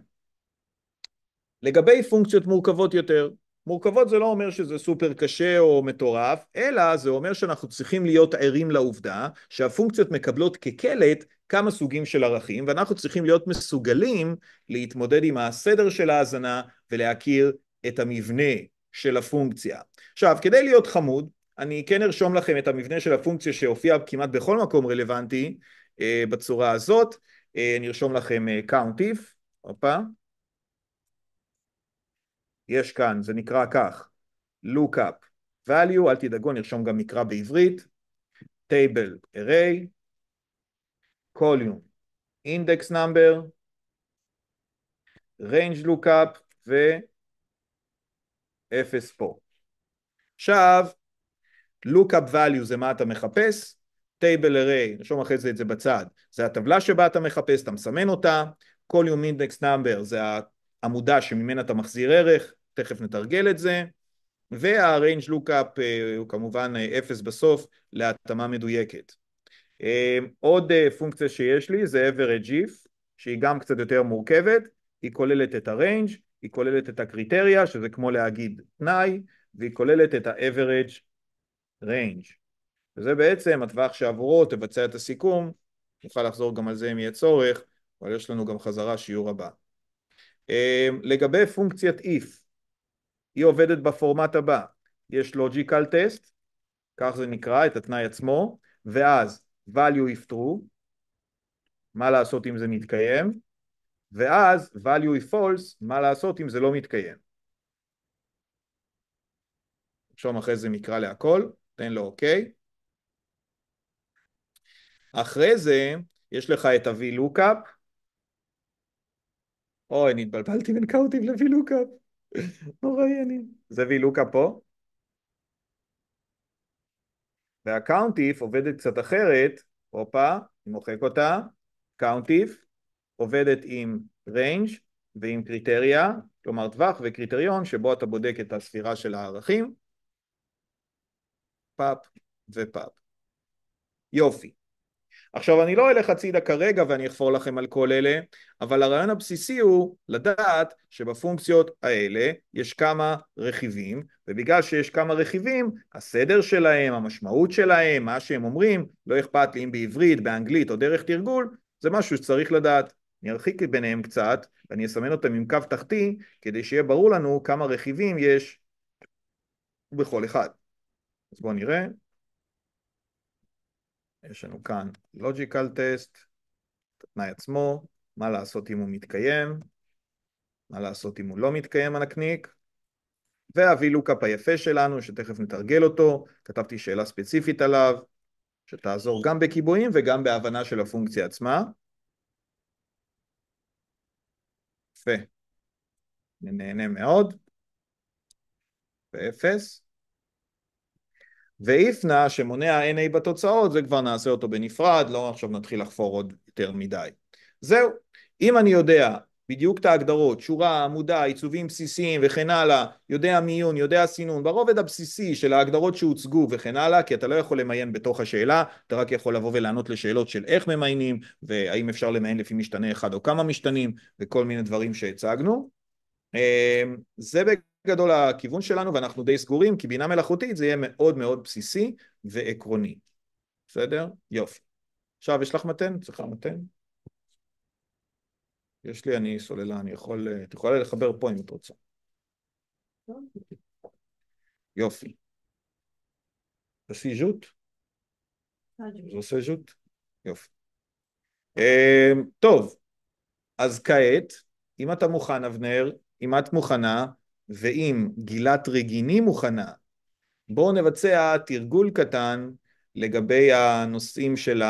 לגבי פונקציות מורכבות יותר, מורכבות זה לא אומר שזה סופר קשה או מטורף, אלא זה אומר שאנחנו צריכים להיות ערים לעובדה שהפונקציות מקבלות כקלט כמה סוגים של ערכים, ואנחנו צריכים להיות מסוגלים להתמודד עם הסדר של ההאזנה ולהכיר את המבנה של הפונקציה. עכשיו, כדי להיות חמוד, אני כן ארשום לכם את המבנה של הפונקציה שהופיע כמעט בכל מקום רלוונטי אה, בצורה הזאת. אה, אני ארשום לכם אה, countif, הופה. יש כאן, זה נקרא כך, lookup value, אל תדאגו, נרשום גם מקרא בעברית, table array, column index number, range lookup ו-0 פה. עכשיו, lookup value זה מה אתה מחפש, table array, נרשום אחרי זה את זה בצד, זה הטבלה שבה אתה מחפש, אתה מסמן אותה, column index number זה העמודה שממנה אתה מחזיר ערך, תכף נתרגל את זה. וה-range lookup אה, הוא כמובן אה, אפס בסוף להתאמה מדויקת. אה, עוד פונקציה שיש לי זה average if, שהיא גם קצת יותר מורכבת, היא כוללת את ה-range, היא כוללת את הקריטריה, שזה כמו להגיד תנאי, והיא כוללת את ה-average range. וזה בעצם הטווח שעבורו תבצע את הסיכום, נוכל לחזור גם על זה אם יהיה צורך, אבל יש לנו גם חזרה שיעור הבא. לגבי פונקציית if, היא עובדת בפורמט הבא, יש לוג'יקל טסט, כך זה נקרא, את התנאי עצמו, ואז value if true, מה לעשות אם זה מתקיים, ואז value if false, מה לעשות אם זה לא מתקיים. נרשום אחרי זה מקרא להכל, תן לו אוקיי. אחרי זה יש לך את ה v lookup אוי, נתבלבלתי בין קאוטים ל v lookup נוראי אני. זאבי לוקה פה? והקאונטיף עובדת קצת אחרת, הופה, אני מוחק אותה, קאונטיף עובדת עם ריינג' ועם קריטריה, כלומר טווח וקריטריון שבו אתה בודק את הספירה של הערכים, פאפ ופאפ. יופי. עכשיו אני לא אלך הצידה כרגע ואני אחפור לכם על כל אלה, אבל הרעיון הבסיסי הוא לדעת שבפונקציות האלה יש כמה רכיבים, ובגלל שיש כמה רכיבים, הסדר שלהם, המשמעות שלהם, מה שהם אומרים, לא אכפת לי אם בעברית, באנגלית או דרך תרגול, זה משהו שצריך לדעת. אני ארחיק ביניהם קצת, ואני אסמן אותם עם קו תחתי, כדי שיהיה ברור לנו כמה רכיבים יש בכל אחד. אז בואו נראה. יש לנו כאן logical test, התנאי עצמו, מה לעשות אם הוא מתקיים, מה לעשות אם הוא לא מתקיים הנקניק, והווילוקאפ היפה שלנו, שתכף נתרגל אותו, כתבתי שאלה ספציפית עליו, שתעזור גם בכיבויים וגם בהבנה של הפונקציה עצמה. יפה, נהנה מאוד, ואפס. ואיפנה שמונע NA בתוצאות זה כבר נעשה אותו בנפרד, לא עכשיו נתחיל לחפור עוד יותר מדי. זהו, אם אני יודע בדיוק את ההגדרות, שורה, עמודה, עיצובים בסיסיים וכן הלאה, יודע מיון, יודע סינון, ברובד הבסיסי של ההגדרות שהוצגו וכן הלאה, כי אתה לא יכול למיין בתוך השאלה, אתה רק יכול לבוא ולענות לשאלות של איך ממיינים, והאם אפשר למיין לפי משתנה אחד או כמה משתנים, וכל מיני דברים שהצגנו. אמ, זה בגלל... גדול הכיוון שלנו ואנחנו די סגורים כי בינה מלאכותית זה יהיה מאוד מאוד בסיסי ועקרוני. בסדר? יופי. עכשיו יש לך מתן? צריכה מתן? יש לי, אני סוללה, אני יכול, את יכולה לחבר פה אם את רוצה. יופי. תעשי ז'וט? זה עושה ז'וט? יופי. אמ, טוב, אז כעת, אם אתה מוכן אבנר, אם את מוכנה, ואם גילת רגיני מוכנה, בואו נבצע תרגול קטן לגבי הנושאים של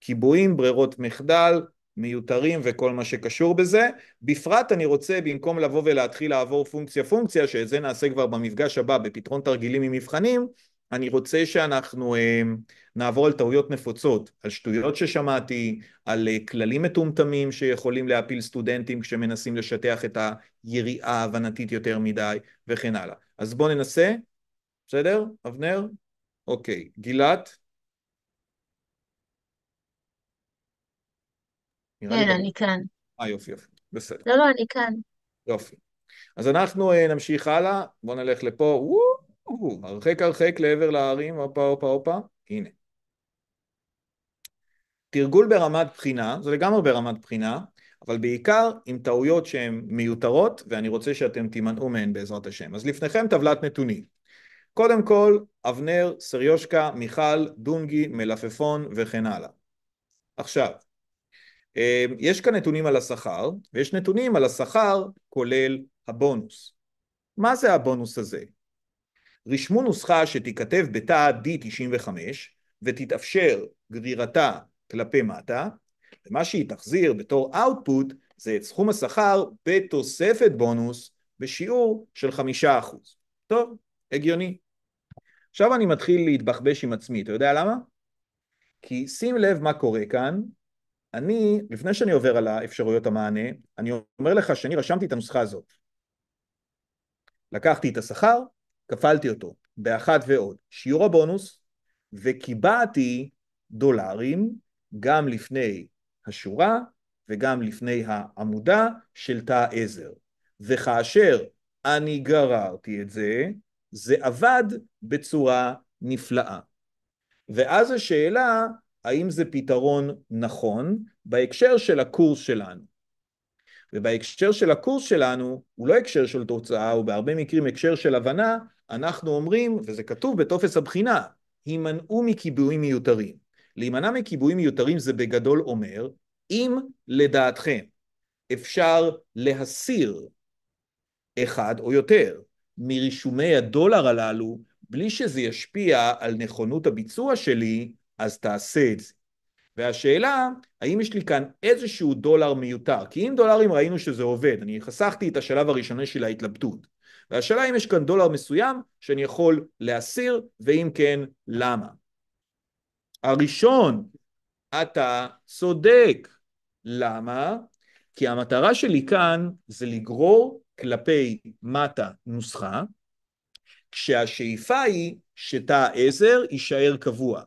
הכיבויים, ברירות מחדל, מיותרים וכל מה שקשור בזה. בפרט אני רוצה במקום לבוא ולהתחיל לעבור פונקציה פונקציה, שאת זה נעשה כבר במפגש הבא בפתרון תרגילים עם מבחנים, אני רוצה שאנחנו אמ, נעבור על טעויות נפוצות, על שטויות ששמעתי, על אה, כללים מטומטמים שיכולים להפיל סטודנטים כשמנסים לשטח את היריעה ההבנתית יותר מדי וכן הלאה. אז בואו ננסה, בסדר? אבנר? אוקיי. גילת? כן, אני כאן. אה, יופי, יופי. בסדר. לא, לא, אני כאן. יופי. אז אנחנו אה, נמשיך הלאה, בואו נלך לפה, וואו. הרחק הרחק לעבר להרים, הופה הופה הופה, הנה. תרגול ברמת בחינה, זה לגמרי ברמת בחינה, אבל בעיקר עם טעויות שהן מיותרות, ואני רוצה שאתם תימנעו מהן בעזרת השם. אז לפניכם טבלת נתונים. קודם כל, אבנר, סריושקה, מיכל, דונגי, מלפפון וכן הלאה. עכשיו, אמ, יש כאן נתונים על השכר, ויש נתונים על השכר כולל הבונוס. מה זה הבונוס הזה? רשמו נוסחה שתיכתב בתא D95 ותתאפשר גרירתה כלפי מטה, ומה שהיא תחזיר בתור output זה את סכום השכר בתוספת בונוס בשיעור של חמישה אחוז. טוב, הגיוני. עכשיו אני מתחיל להתבחבש עם עצמי, אתה יודע למה? כי שים לב מה קורה כאן, אני, לפני שאני עובר על האפשרויות המענה, אני אומר לך שאני רשמתי את הנוסחה הזאת. לקחתי את השכר, כפלתי אותו באחת ועוד שיעור הבונוס, וקיבעתי דולרים גם לפני השורה וגם לפני העמודה של תא עזר. וכאשר אני גררתי את זה, זה עבד בצורה נפלאה. ואז השאלה, האם זה פתרון נכון בהקשר של הקורס שלנו. ובהקשר של הקורס שלנו, הוא לא הקשר של תוצאה, הוא בהרבה מקרים הקשר של הבנה אנחנו אומרים, וזה כתוב בטופס הבחינה, הימנעו מכיבויים מיותרים. להימנע מכיבויים מיותרים זה בגדול אומר, אם לדעתכם אפשר להסיר אחד או יותר מרישומי הדולר הללו, בלי שזה ישפיע על נכונות הביצוע שלי, אז תעשה את זה. והשאלה, האם יש לי כאן איזשהו דולר מיותר? כי אם דולרים ראינו שזה עובד, אני חסכתי את השלב הראשון של ההתלבטות. והשאלה אם יש כאן דולר מסוים שאני יכול להסיר, ואם כן, למה. הראשון, אתה צודק. למה? כי המטרה שלי כאן זה לגרור כלפי מטה נוסחה, כשהשאיפה היא שתא העזר יישאר קבוע.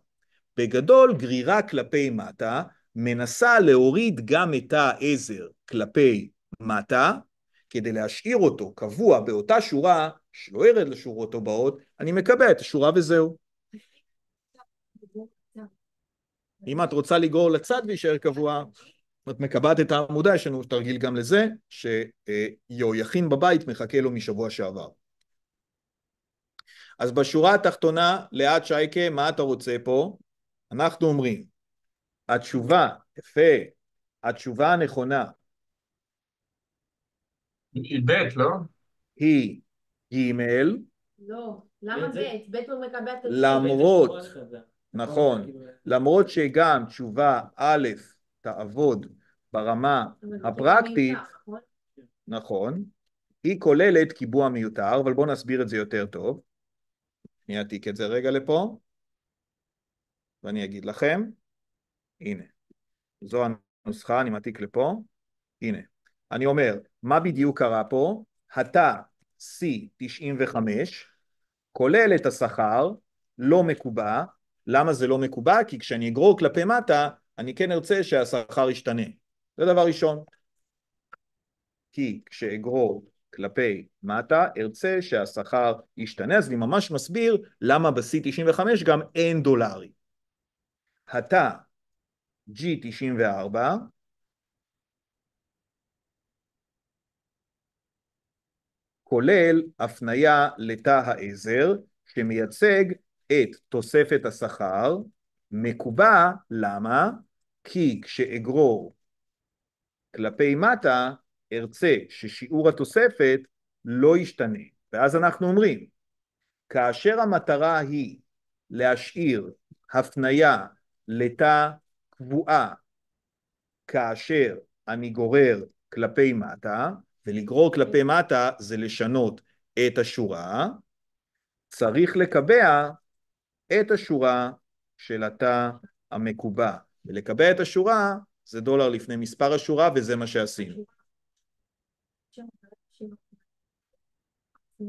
בגדול, גרירה כלפי מטה מנסה להוריד גם את תא העזר כלפי מטה, כדי להשאיר אותו קבוע באותה שורה, שלא ירד לשורות הבאות, אני מקבע את השורה וזהו. אם את רוצה לגרור לצד ויישאר קבוע, את מקבעת את העמודה, יש לנו תרגיל גם לזה, שיויכין בבית מחכה לו משבוע שעבר. אז בשורה התחתונה, לאט שייקה, מה אתה רוצה פה? אנחנו אומרים, התשובה, יפה, התשובה הנכונה י"ב, לא? היא ג' לא, למה ב'? ב' הוא לא למרות, נכון, למרות שגם תשובה א' תעבוד ברמה הפרקטית, נכון? נכון, היא כוללת קיבוע מיותר, אבל בואו נסביר את זה יותר טוב. אני אעתיק את זה רגע לפה, ואני אגיד לכם, הנה, זו הנוסחה, אני מעתיק לפה, הנה. אני אומר, מה בדיוק קרה פה? התא C95 כולל את השכר, לא מקובע. למה זה לא מקובע? כי כשאני אגרור כלפי מטה, אני כן ארצה שהשכר ישתנה. זה דבר ראשון. כי כשאגרור כלפי מטה, ארצה שהשכר ישתנה, אז אני ממש מסביר למה ב-C95 גם אין דולרי. התא G94 כולל הפניה לתא העזר שמייצג את תוספת השכר, מקובע, למה? כי כשאגרור כלפי מטה, ארצה ששיעור התוספת לא ישתנה. ואז אנחנו אומרים, כאשר המטרה היא להשאיר הפניה לתא קבועה כאשר אני גורר כלפי מטה, ולגרור כלפי מטה זה לשנות את השורה, צריך לקבע את השורה של התא המקובע. ולקבע את השורה זה דולר לפני מספר השורה וזה מה שעשינו. לא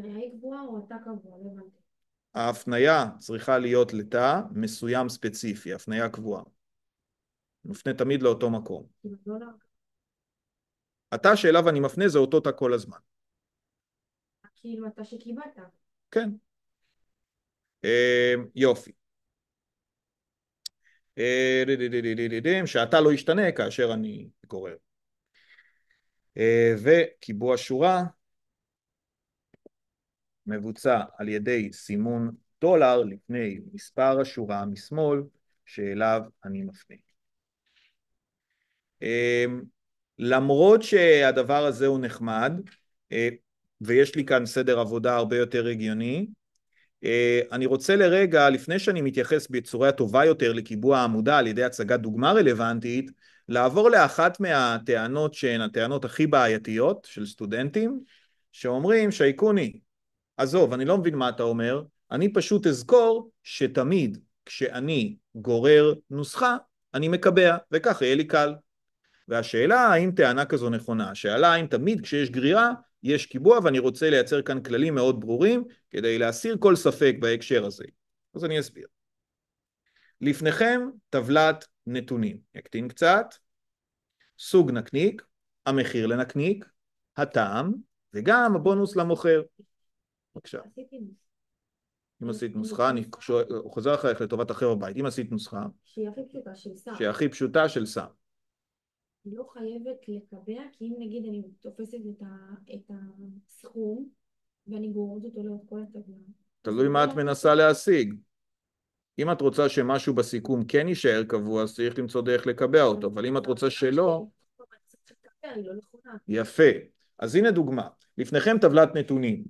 ההפניה צריכה להיות לתא מסוים ספציפי, הפניה קבועה. מופנה תמיד לאותו מקום. אתה שאליו אני מפנה זה אותו אתה כל הזמן. כאילו אתה שקיבלת. כן. אמ, יופי. אה, שאתה לא ישתנה כאשר אני גורר. אה, וקיבוע שורה מבוצע על ידי סימון דולר לפני מספר השורה משמאל שאליו אני מפנה. אמ, למרות שהדבר הזה הוא נחמד, אה, ויש לי כאן סדר עבודה הרבה יותר הגיוני, אה, אני רוצה לרגע, לפני שאני מתייחס בצורה טובה יותר לקיבוע העמודה על ידי הצגת דוגמה רלוונטית, לעבור לאחת מהטענות שהן הטענות הכי בעייתיות של סטודנטים, שאומרים, שייקוני, עזוב, אני לא מבין מה אתה אומר, אני פשוט אזכור שתמיד כשאני גורר נוסחה, אני מקבע, וככה יהיה לי קל. והשאלה האם טענה כזו נכונה, השאלה האם תמיד כשיש גרירה יש קיבוע ואני רוצה לייצר כאן כללים מאוד ברורים כדי להסיר כל ספק בהקשר הזה. אז אני אסביר. לפניכם טבלת נתונים, אקטין קצת, סוג נקניק, המחיר לנקניק, הטעם וגם הבונוס למוכר. בבקשה. אם עשית נוסחה, אני חוזר אחריך לטובת החבר בבית, אם עשית נוסחה... שהיא הכי פשוטה של סם. שהיא הכי פשוטה של סם. לא חייבת לקבע, כי אם נגיד אני תופסת את, ה, את הסכום ואני גוררת אותו לאורך כל הטבלה. תלוי מה לא את מנסה להשיג. אם את רוצה שמשהו בסיכום כן יישאר קבוע, אז צריך למצוא דרך לקבע אותו, אבל אם את רוצה שלא... לא יפה. אז הנה דוגמה. לפניכם טבלת נתונים.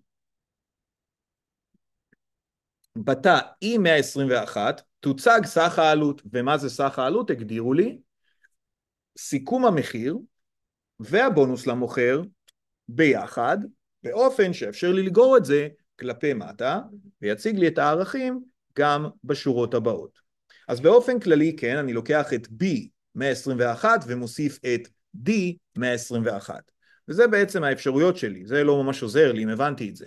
בתא E121 תוצג סך העלות, ומה זה סך העלות? הגדירו לי סיכום המחיר והבונוס למוכר ביחד, באופן שאפשר לי לגרור את זה כלפי מטה, ויציג לי את הערכים גם בשורות הבאות. אז באופן כללי, כן, אני לוקח את B 121 ומוסיף את D 121. וזה בעצם האפשרויות שלי, זה לא ממש עוזר לי אם הבנתי את זה.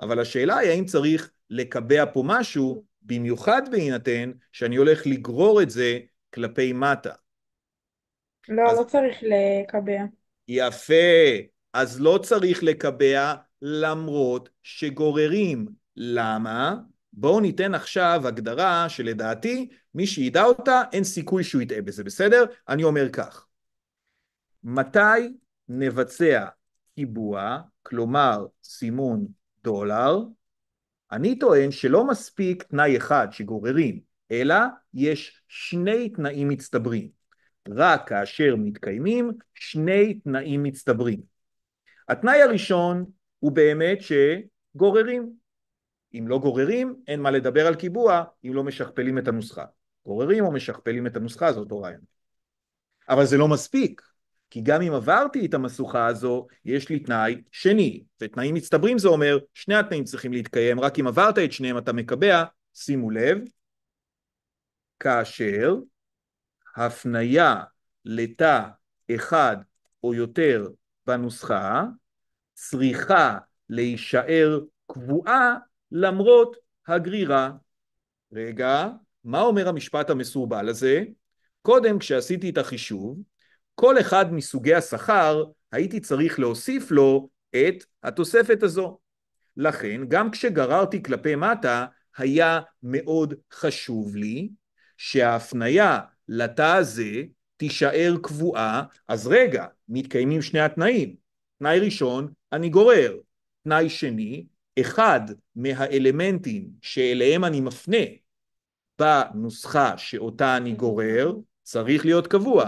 אבל השאלה היא האם צריך לקבע פה משהו, במיוחד בהינתן שאני הולך לגרור את זה כלפי מטה. לא, אז... לא צריך לקבע. יפה, אז לא צריך לקבע למרות שגוררים. למה? בואו ניתן עכשיו הגדרה שלדעתי מי שידע אותה אין סיכוי שהוא יטעה בזה, בסדר? אני אומר כך, מתי נבצע קיבוע, כלומר סימון דולר, אני טוען שלא מספיק תנאי אחד שגוררים, אלא יש שני תנאים מצטברים. רק כאשר מתקיימים שני תנאים מצטברים. התנאי הראשון הוא באמת שגוררים. אם לא גוררים, אין מה לדבר על קיבוע אם לא משכפלים את הנוסחה. גוררים או משכפלים את הנוסחה, זה אותו רעיון. אבל זה לא מספיק, כי גם אם עברתי את המשוכה הזו, יש לי תנאי שני. ותנאים מצטברים זה אומר, שני התנאים צריכים להתקיים, רק אם עברת את שניהם אתה מקבע, שימו לב, כאשר הפניה לתא אחד או יותר בנוסחה צריכה להישאר קבועה למרות הגרירה. רגע, מה אומר המשפט המסורבל הזה? קודם כשעשיתי את החישוב, כל אחד מסוגי השכר הייתי צריך להוסיף לו את התוספת הזו. לכן, גם כשגררתי כלפי מטה, היה מאוד חשוב לי שההפניה לתא הזה תישאר קבועה, אז רגע, מתקיימים שני התנאים. תנאי ראשון, אני גורר. תנאי שני, אחד מהאלמנטים שאליהם אני מפנה בנוסחה שאותה אני גורר, צריך להיות קבוע.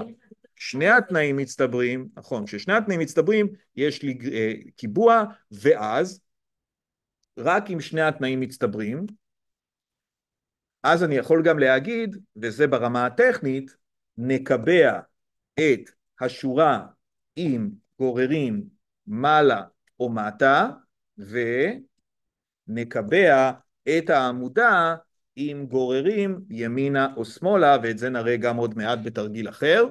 שני התנאים מצטברים, נכון, כששני התנאים מצטברים יש לי אה, קיבוע, ואז רק אם שני התנאים מצטברים, אז אני יכול גם להגיד, וזה ברמה הטכנית, נקבע את השורה עם גוררים מעלה או מטה, ונקבע את העמודה עם גוררים ימינה או שמאלה, ואת זה נראה גם עוד מעט בתרגיל אחר.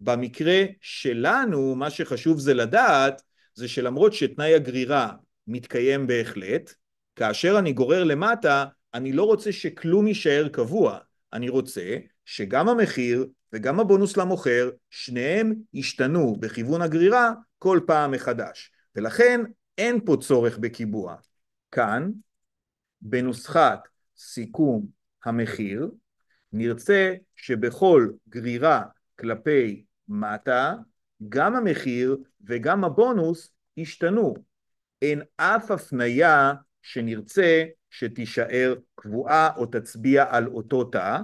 במקרה שלנו, מה שחשוב זה לדעת, זה שלמרות שתנאי הגרירה מתקיים בהחלט, כאשר אני גורר למטה, אני לא רוצה שכלום יישאר קבוע, אני רוצה שגם המחיר וגם הבונוס למוכר, שניהם ישתנו בכיוון הגרירה כל פעם מחדש. ולכן אין פה צורך בקיבוע. כאן, בנוסחת סיכום המחיר, נרצה שבכל גרירה כלפי מטה, גם המחיר וגם הבונוס ישתנו. אין אף הפנייה שנרצה שתישאר קבועה או תצביע על אותו תא,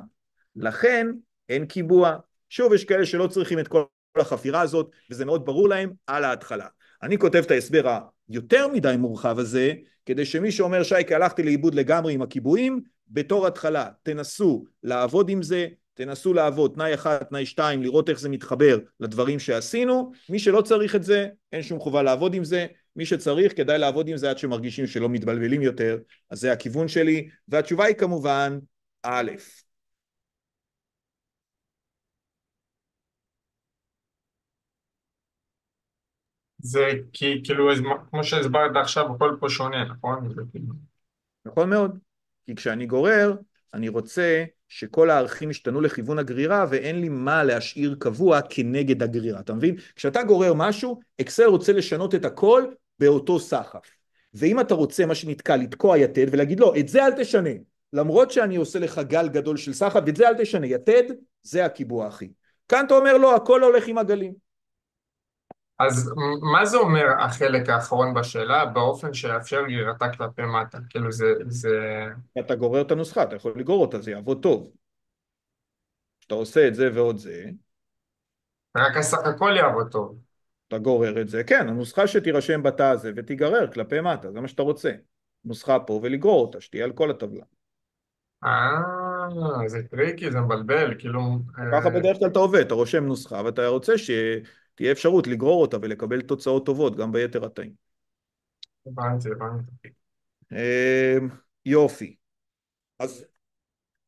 לכן אין קיבוע. שוב, יש כאלה שלא צריכים את כל החפירה הזאת, וזה מאוד ברור להם על ההתחלה. אני כותב את ההסבר היותר מדי מורחב הזה, כדי שמי שאומר, שייקה, הלכתי לאיבוד לגמרי עם הקיבועים, בתור התחלה, תנסו לעבוד עם זה, תנסו לעבוד תנאי אחד, תנאי שתיים, לראות איך זה מתחבר לדברים שעשינו. מי שלא צריך את זה, אין שום חובה לעבוד עם זה, מי שצריך כדאי לעבוד עם זה עד שמרגישים שלא מתבלבלים יותר, אז זה הכיוון שלי, והתשובה היא כמובן א'. זה כי כאילו כמו שהסברת עכשיו הכל פה שונה, נכון? כאילו- נכון מאוד, כי כשאני גורר אני רוצה שכל הערכים ישתנו לכיוון הגרירה ואין לי מה להשאיר קבוע כנגד הגרירה, אתה מבין? כשאתה גורר משהו, אקסל רוצה לשנות את הכל באותו סחף. ואם אתה רוצה, מה שנתקע, לתקוע יתד ולהגיד לו, לא, את זה אל תשנה, למרות שאני עושה לך גל גדול של סחף, ואת זה אל תשנה, יתד זה הקיבוע הכי. כאן אתה אומר לו, לא, הכל הולך עם הגלים. אז מה זה אומר החלק האחרון בשאלה, באופן שיאפשר גרירתה כלפי מטה? כאילו זה, זה... אתה גורר את הנוסחה, אתה יכול לגרור אותה, זה יעבוד טוב. כשאתה עושה את זה ועוד זה... רק הסך הכל יעבוד טוב. אתה גורר את זה, כן, הנוסחה שתירשם בתא הזה ותיגרר כלפי מטה, זה מה שאתה רוצה. נוסחה פה ולגרור אותה, שתהיה על כל הטבלה. אה, זה טריקי, זה מבלבל, כאילו... אה. ככה בדרך כלל אתה עובד, אתה רושם נוסחה ואתה רוצה שתהיה אפשרות לגרור אותה ולקבל תוצאות טובות גם ביתר התאים. הבנתי, הבנתי. אמ, יופי. אז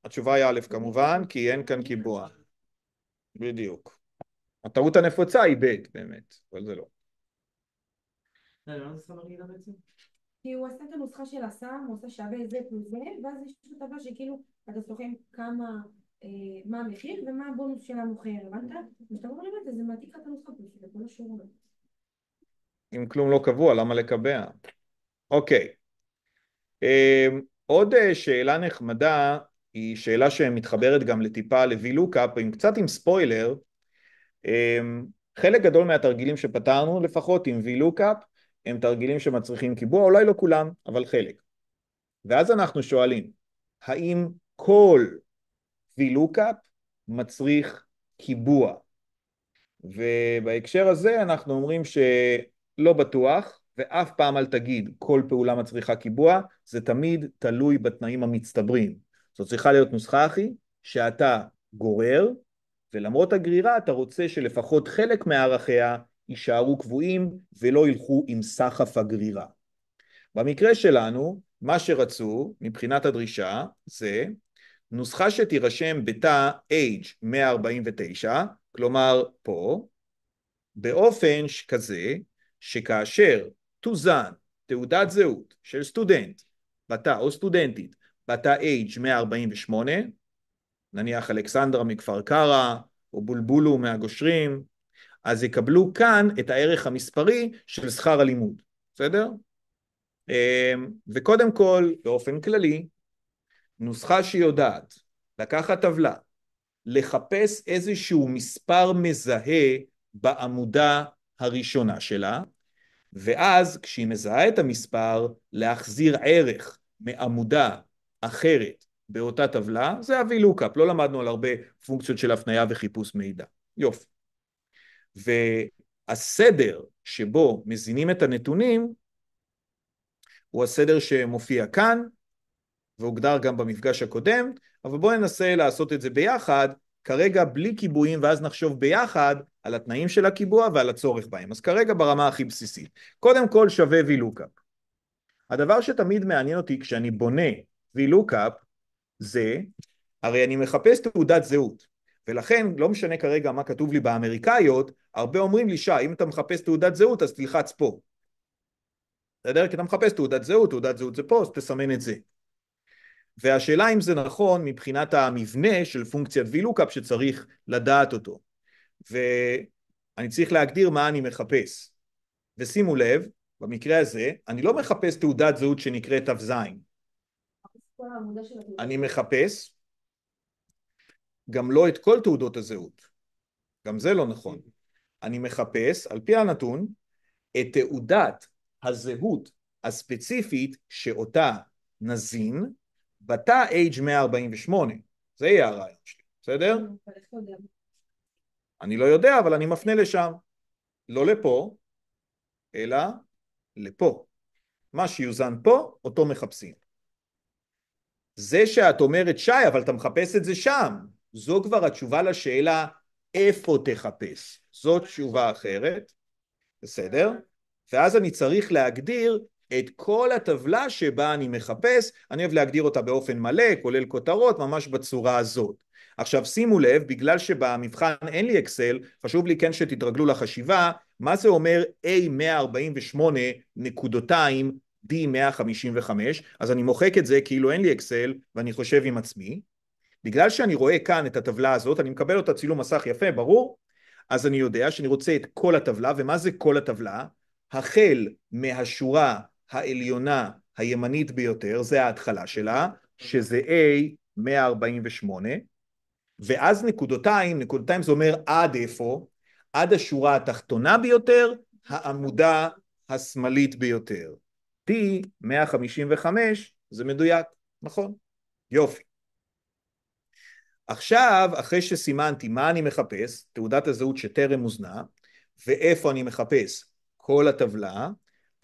התשובה היא א' כמובן, כי אין כאן קיבוע. בדיוק. הטעות הנפוצה היא ב' באמת, אבל זה לא. לא, לא כי הוא עשה את הנוסחה של הסם, הוא עושה שווה זה פלוס זה, ואז יש את הבא שכאילו אתה סוכן כמה, אה, מה המחיר ומה הבונוס של המוכר, הבנת? וכשאתה אומר לבד זה מעתיק את הנוסחה פלוס של כל השיעור אם כלום לא קבוע, למה לקבע? אוקיי. אה, עוד אה, שאלה נחמדה היא שאלה שמתחברת גם לטיפה ל-VLOOKUP, קצת עם ספוילר, אמ, חלק גדול מהתרגילים שפתרנו, לפחות עם VLOOKUP, הם תרגילים שמצריכים קיבוע, אולי לא כולם, אבל חלק. ואז אנחנו שואלים, האם כל VLOOKUP מצריך קיבוע? ובהקשר הזה אנחנו אומרים שלא בטוח, ואף פעם אל תגיד כל פעולה מצריכה קיבוע, זה תמיד תלוי בתנאים המצטברים. זו צריכה להיות נוסחה, אחי, שאתה גורר, ולמרות הגרירה אתה רוצה שלפחות חלק מערכיה יישארו קבועים ולא ילכו עם סחף הגרירה. במקרה שלנו, מה שרצו מבחינת הדרישה זה נוסחה שתירשם בתא H149, כלומר פה, באופן כזה שכאשר תוזן תעודת זהות של סטודנט בתא או סטודנטית בתא H148, נניח אלכסנדרה מכפר קרא, או בולבולו מהגושרים, אז יקבלו כאן את הערך המספרי של שכר הלימוד, בסדר? אמ, וקודם כל, באופן כללי, נוסחה שיודעת לקחת טבלה, לחפש איזשהו מספר מזהה בעמודה הראשונה שלה, ואז כשהיא מזהה את המספר, להחזיר ערך מעמודה אחרת באותה טבלה, זה ה-VLOOKUP, לא למדנו על הרבה פונקציות של הפנייה וחיפוש מידע. יופי. והסדר שבו מזינים את הנתונים הוא הסדר שמופיע כאן, והוגדר גם במפגש הקודם, אבל בואו ננסה לעשות את זה ביחד, כרגע בלי קיבועים, ואז נחשוב ביחד על התנאים של הקיבוע ועל הצורך בהם. אז כרגע ברמה הכי בסיסית. קודם כל שווה VLOOKUP. הדבר שתמיד מעניין אותי כשאני בונה VLOOKUP זה, הרי אני מחפש תעודת זהות, ולכן לא משנה כרגע מה כתוב לי באמריקאיות, הרבה אומרים לי, שי, אם אתה מחפש תעודת זהות אז תלחץ פה. בסדר? כי אתה מחפש תעודת זהות, תעודת זהות זה פה, אז תסמן את זה. והשאלה אם זה נכון מבחינת המבנה של פונקציית VLOOKUP שצריך לדעת אותו. ואני צריך להגדיר מה אני מחפש. ושימו לב, במקרה הזה, אני לא מחפש תעודת זהות שנקראת ת"ז, אני מחפש גם לא את כל תעודות הזהות, גם זה לא נכון. אני מחפש, על פי הנתון, את תעודת הזהות הספציפית שאותה נזין בתא אייג' 148. זה יהיה הרעיון שלי, בסדר? אני לא יודע, אבל אני מפנה לשם. לא לפה, אלא לפה. מה שיוזן פה, אותו מחפשים. זה שאת אומרת שי, אבל אתה מחפש את זה שם, זו כבר התשובה לשאלה איפה תחפש. זו תשובה אחרת, בסדר? ואז אני צריך להגדיר את כל הטבלה שבה אני מחפש, אני אוהב להגדיר אותה באופן מלא, כולל כותרות, ממש בצורה הזאת. עכשיו שימו לב, בגלל שבמבחן אין לי אקסל, חשוב לי כן שתתרגלו לחשיבה, מה זה אומר A148 נקודותיים D155, אז אני מוחק את זה כאילו אין לי אקסל ואני חושב עם עצמי. בגלל שאני רואה כאן את הטבלה הזאת, אני מקבל אותה צילום מסך יפה, ברור? אז אני יודע שאני רוצה את כל הטבלה, ומה זה כל הטבלה? החל מהשורה העליונה הימנית ביותר, זה ההתחלה שלה, שזה A 148, ואז נקודותיים, נקודותיים זה אומר עד איפה? עד השורה התחתונה ביותר, העמודה השמאלית ביותר. פי 155 זה מדויק, נכון? יופי. עכשיו, אחרי שסימנתי מה אני מחפש, תעודת הזהות שטרם הוזנה, ואיפה אני מחפש כל הטבלה,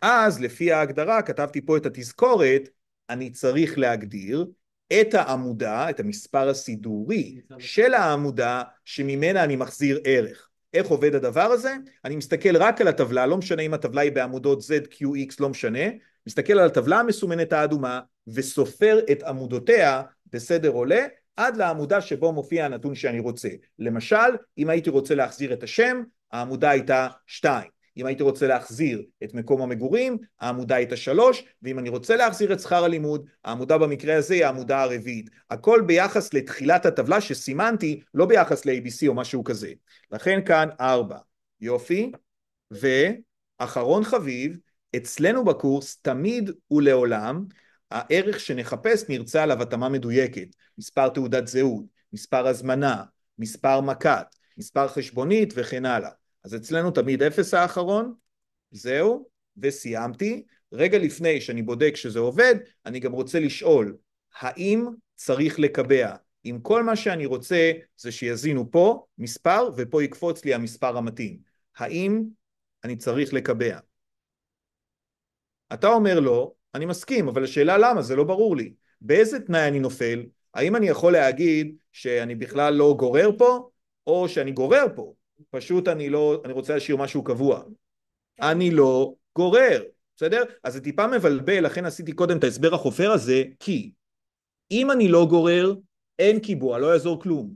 אז לפי ההגדרה, כתבתי פה את התזכורת, אני צריך להגדיר את העמודה, את המספר הסידורי של העמודה שממנה אני מחזיר ערך. איך עובד הדבר הזה? אני מסתכל רק על הטבלה, לא משנה אם הטבלה היא בעמודות ZQX, לא משנה, מסתכל על הטבלה המסומנת האדומה וסופר את עמודותיה בסדר עולה עד לעמודה שבו מופיע הנתון שאני רוצה. למשל, אם הייתי רוצה להחזיר את השם, העמודה הייתה 2. אם הייתי רוצה להחזיר את מקום המגורים, העמודה הייתה 3, ואם אני רוצה להחזיר את שכר הלימוד, העמודה במקרה הזה היא העמודה הרביעית. הכל ביחס לתחילת הטבלה שסימנתי, לא ביחס ל-ABC או משהו כזה. לכן כאן 4. יופי. ואחרון חביב, אצלנו בקורס תמיד ולעולם הערך שנחפש נרצה עליו התאמה מדויקת, מספר תעודת זהות, מספר הזמנה, מספר מכת, מספר חשבונית וכן הלאה. אז אצלנו תמיד אפס האחרון, זהו, וסיימתי. רגע לפני שאני בודק שזה עובד, אני גם רוצה לשאול, האם צריך לקבע? אם כל מה שאני רוצה זה שיזינו פה מספר ופה יקפוץ לי המספר המתאים, האם אני צריך לקבע? אתה אומר לא, אני מסכים, אבל השאלה למה, זה לא ברור לי. באיזה תנאי אני נופל? האם אני יכול להגיד שאני בכלל לא גורר פה, או שאני גורר פה? פשוט אני לא, אני רוצה להשאיר משהו קבוע. אני לא גורר, בסדר? אז זה טיפה מבלבל, לכן עשיתי קודם את ההסבר החופר הזה, כי אם אני לא גורר, אין קיבוע, לא יעזור כלום.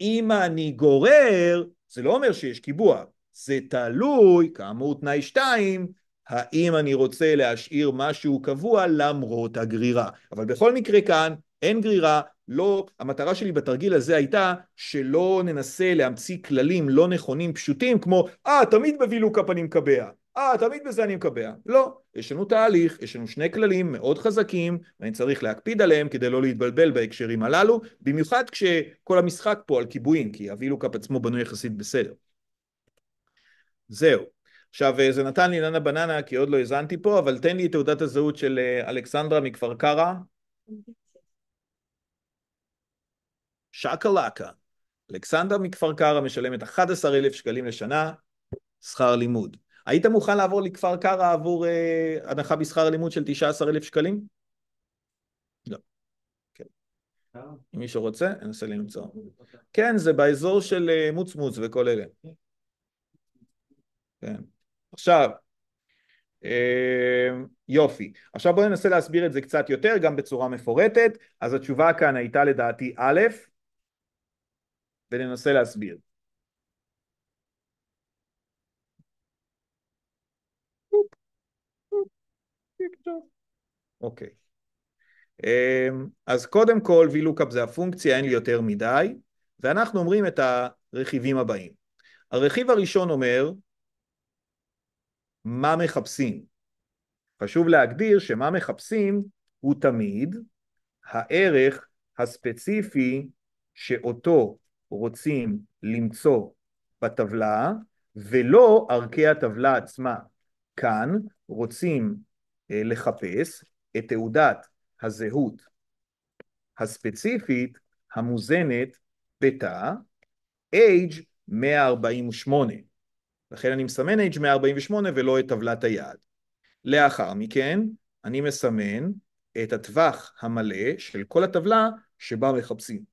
אם אני גורר, זה לא אומר שיש קיבוע, זה תלוי, כאמור תנאי שתיים, האם אני רוצה להשאיר משהו קבוע למרות הגרירה. אבל בכל מקרה כאן אין גרירה, לא, המטרה שלי בתרגיל הזה הייתה שלא ננסה להמציא כללים לא נכונים פשוטים כמו אה, ah, תמיד בבילוק הפנים מקבע, אה, ah, תמיד בזה אני מקבע. לא, יש לנו תהליך, יש לנו שני כללים מאוד חזקים, ואני צריך להקפיד עליהם כדי לא להתבלבל בהקשרים הללו, במיוחד כשכל המשחק פה על כיבויים, כי הווילוקאפ עצמו בנוי יחסית בסדר. זהו. עכשיו, אה, זה נתן לי ננה בננה, כי עוד לא האזנתי פה, אבל תן לי את תעודת הזהות של אה, אלכסנדרה מכפר קרא. שקלקה. אלכסנדרה מכפר קרא משלמת 11,000 שקלים לשנה, שכר לימוד. היית מוכן לעבור לכפר קרא עבור אה, הנחה בשכר לימוד של 19,000 שקלים? לא. כן. אם מישהו רוצה, אנסה למצוא. כן, זה באזור של אה, מוץ מוץ וכל אלה. כן. עכשיו, אמ, יופי. עכשיו בואו ננסה להסביר את זה קצת יותר, גם בצורה מפורטת. אז התשובה כאן הייתה לדעתי א', וננסה להסביר. אוקיי. Okay. אמ, אז קודם כל VLOOKUP זה הפונקציה, אין לי יותר מדי, ואנחנו אומרים את הרכיבים הבאים. הרכיב הראשון אומר מה מחפשים. חשוב להגדיר שמה מחפשים הוא תמיד הערך הספציפי שאותו רוצים למצוא בטבלה ולא ערכי הטבלה עצמה. כאן רוצים אה, לחפש את תעודת הזהות הספציפית המוזנת בתא age 148. לכן אני מסמן H148 ולא את טבלת היעד. לאחר מכן, אני מסמן את הטווח המלא של כל הטבלה שבה מחפשים.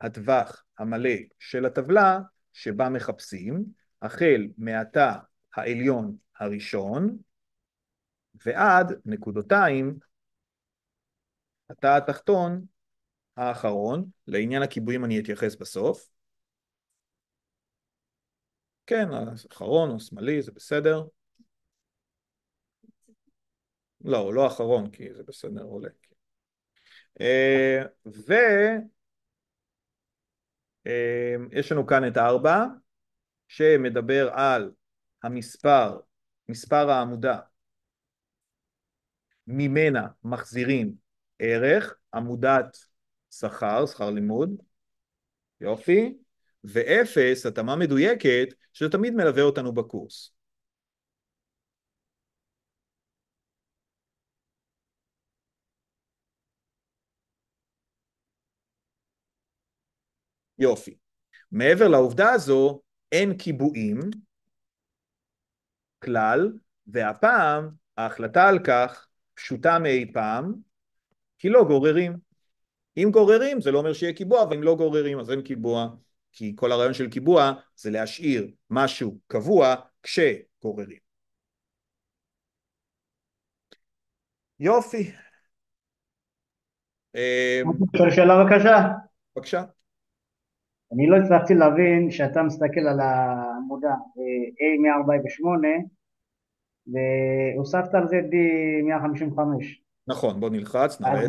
הטווח המלא של הטבלה שבה מחפשים, החל מעתה העליון הראשון ועד נקודותיים, התא התחתון האחרון, לעניין הכיבויים אני אתייחס בסוף, כן, האחרון או השמאלי, זה בסדר. לא, הוא לא האחרון, כי זה בסדר עולה. כן. אה, ויש אה, לנו כאן את הארבע, שמדבר על המספר, מספר העמודה, ממנה מחזירים ערך, עמודת שכר, שכר לימוד, יופי, ואפס, התאמה מדויקת, שזה תמיד מלווה אותנו בקורס. יופי. מעבר לעובדה הזו, אין קיבועים כלל, והפעם ההחלטה על כך פשוטה מאי פעם, כי לא גוררים. אם גוררים זה לא אומר שיהיה קיבוע, אבל אם לא גוררים אז אין קיבוע. כי כל הרעיון של קיבוע זה להשאיר משהו קבוע כשגוררים. יופי. אפשר אמ, שאלה בבקשה? בבקשה. אני לא הצלחתי להבין שאתה מסתכל על העמודה אה, A148 והוספת על זה D155. נכון, בוא נלחץ, נראה.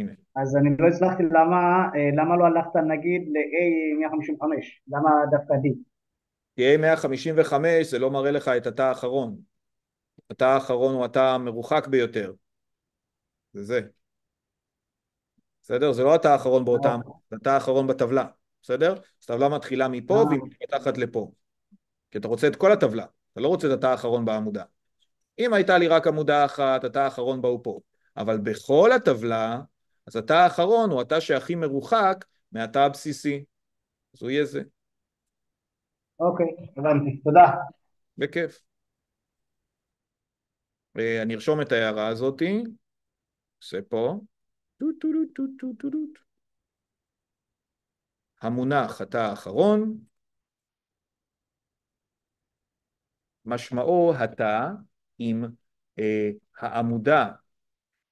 הנה. אז אני לא הצלחתי למה, אה, למה לא הלכת נגיד ל-A155, למה דווקא D? כי A155 זה לא מראה לך את התא האחרון. התא האחרון הוא התא המרוחק ביותר. זה זה. בסדר? זה לא התא האחרון באותה, אה. זה התא האחרון בטבלה, בסדר? אז הטבלה מתחילה מפה אה. והיא מתחת לפה. כי אתה רוצה את כל הטבלה, אתה לא רוצה את התא האחרון בעמודה. אם הייתה לי רק עמודה אחת, התא האחרון בא הוא פה. אבל בכל הטבלה אז התא האחרון הוא התא שהכי מרוחק מהתא הבסיסי. אז הוא יהיה זה. אוקיי, הבנתי, תודה. בכיף. אה, אני ארשום את ההערה הזאתי, זה פה. המונח התא האחרון, משמעו התא עם אה, העמודה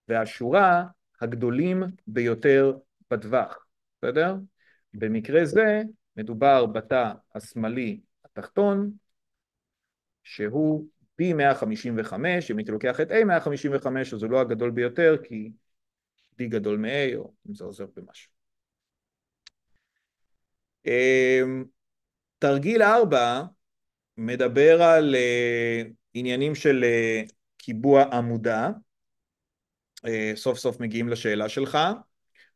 והשורה הגדולים ביותר בטווח, בסדר? במקרה זה מדובר בתא השמאלי התחתון, שהוא B155, אם הייתי לוקח את A155 אז הוא לא הגדול ביותר כי D גדול מ-A או אם זה עוזר במשהו. אמ, תרגיל 4 מדבר על אה, עניינים של אה, קיבוע עמודה, אה, סוף סוף מגיעים לשאלה שלך.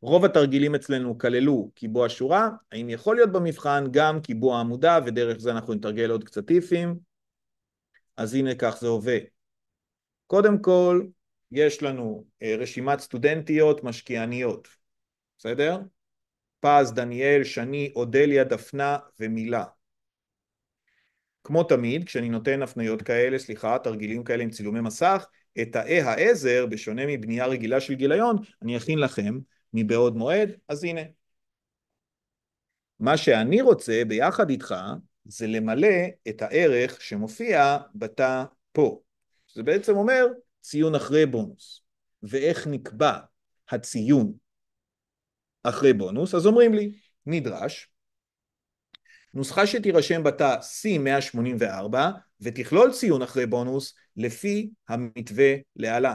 רוב התרגילים אצלנו כללו קיבוע שורה, האם יכול להיות במבחן גם קיבוע עמודה, ודרך זה אנחנו נתרגל עוד קצת טיפים. אז הנה כך זה הווה. קודם כל, יש לנו אה, רשימת סטודנטיות משקיעניות, בסדר? פז, דניאל, שני, אודליה, דפנה ומילה. כמו תמיד, כשאני נותן הפניות כאלה, סליחה, תרגילים כאלה עם צילומי מסך, את האי העזר, בשונה מבנייה רגילה של גיליון, אני אכין לכם מבעוד מועד, אז הנה. מה שאני רוצה ביחד איתך זה למלא את הערך שמופיע בתא פה, זה בעצם אומר ציון אחרי בונוס. ואיך נקבע הציון אחרי בונוס? אז אומרים לי, נדרש נוסחה שתירשם בתא C184 ותכלול ציון אחרי בונוס לפי המתווה להלן.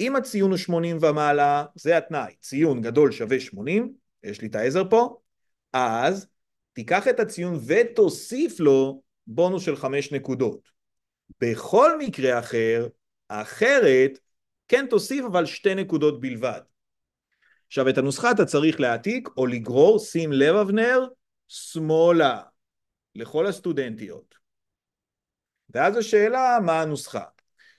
אם הציון הוא 80 ומעלה, זה התנאי, ציון גדול שווה 80, יש לי את העזר פה, אז תיקח את הציון ותוסיף לו בונוס של 5 נקודות. בכל מקרה אחר, אחרת, כן תוסיף אבל שתי נקודות בלבד. עכשיו את הנוסחה אתה צריך להעתיק או לגרור, שים לב אבנר, שמאלה לכל הסטודנטיות. ואז השאלה מה הנוסחה.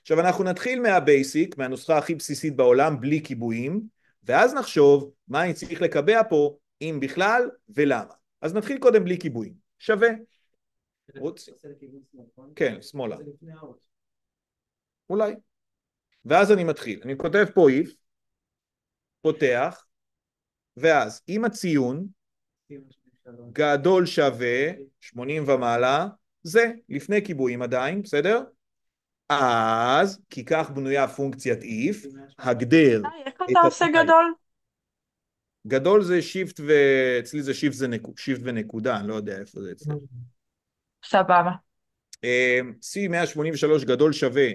עכשיו אנחנו נתחיל מהבייסיק, מהנוסחה הכי בסיסית בעולם בלי כיבויים, ואז נחשוב מה אני צריך לקבע פה, אם בכלל ולמה. אז נתחיל קודם בלי כיבויים. שווה. רוצים? נכון? כן, שמאלה. אולי. ואז אני מתחיל. אני כותב פה if, פותח, ואז עם הציון, גדול שווה 80 ומעלה זה, לפני קיבועים עדיין, בסדר? אז, כי כך בנויה פונקציית if, הגדר. אה, איך אתה עושה גדול? גדול זה שיפט ו... אצלי זה שיפט, זה נק... שיפט ונקודה, אני לא יודע איפה זה אצלי. סבבה. אמ, C183 גדול שווה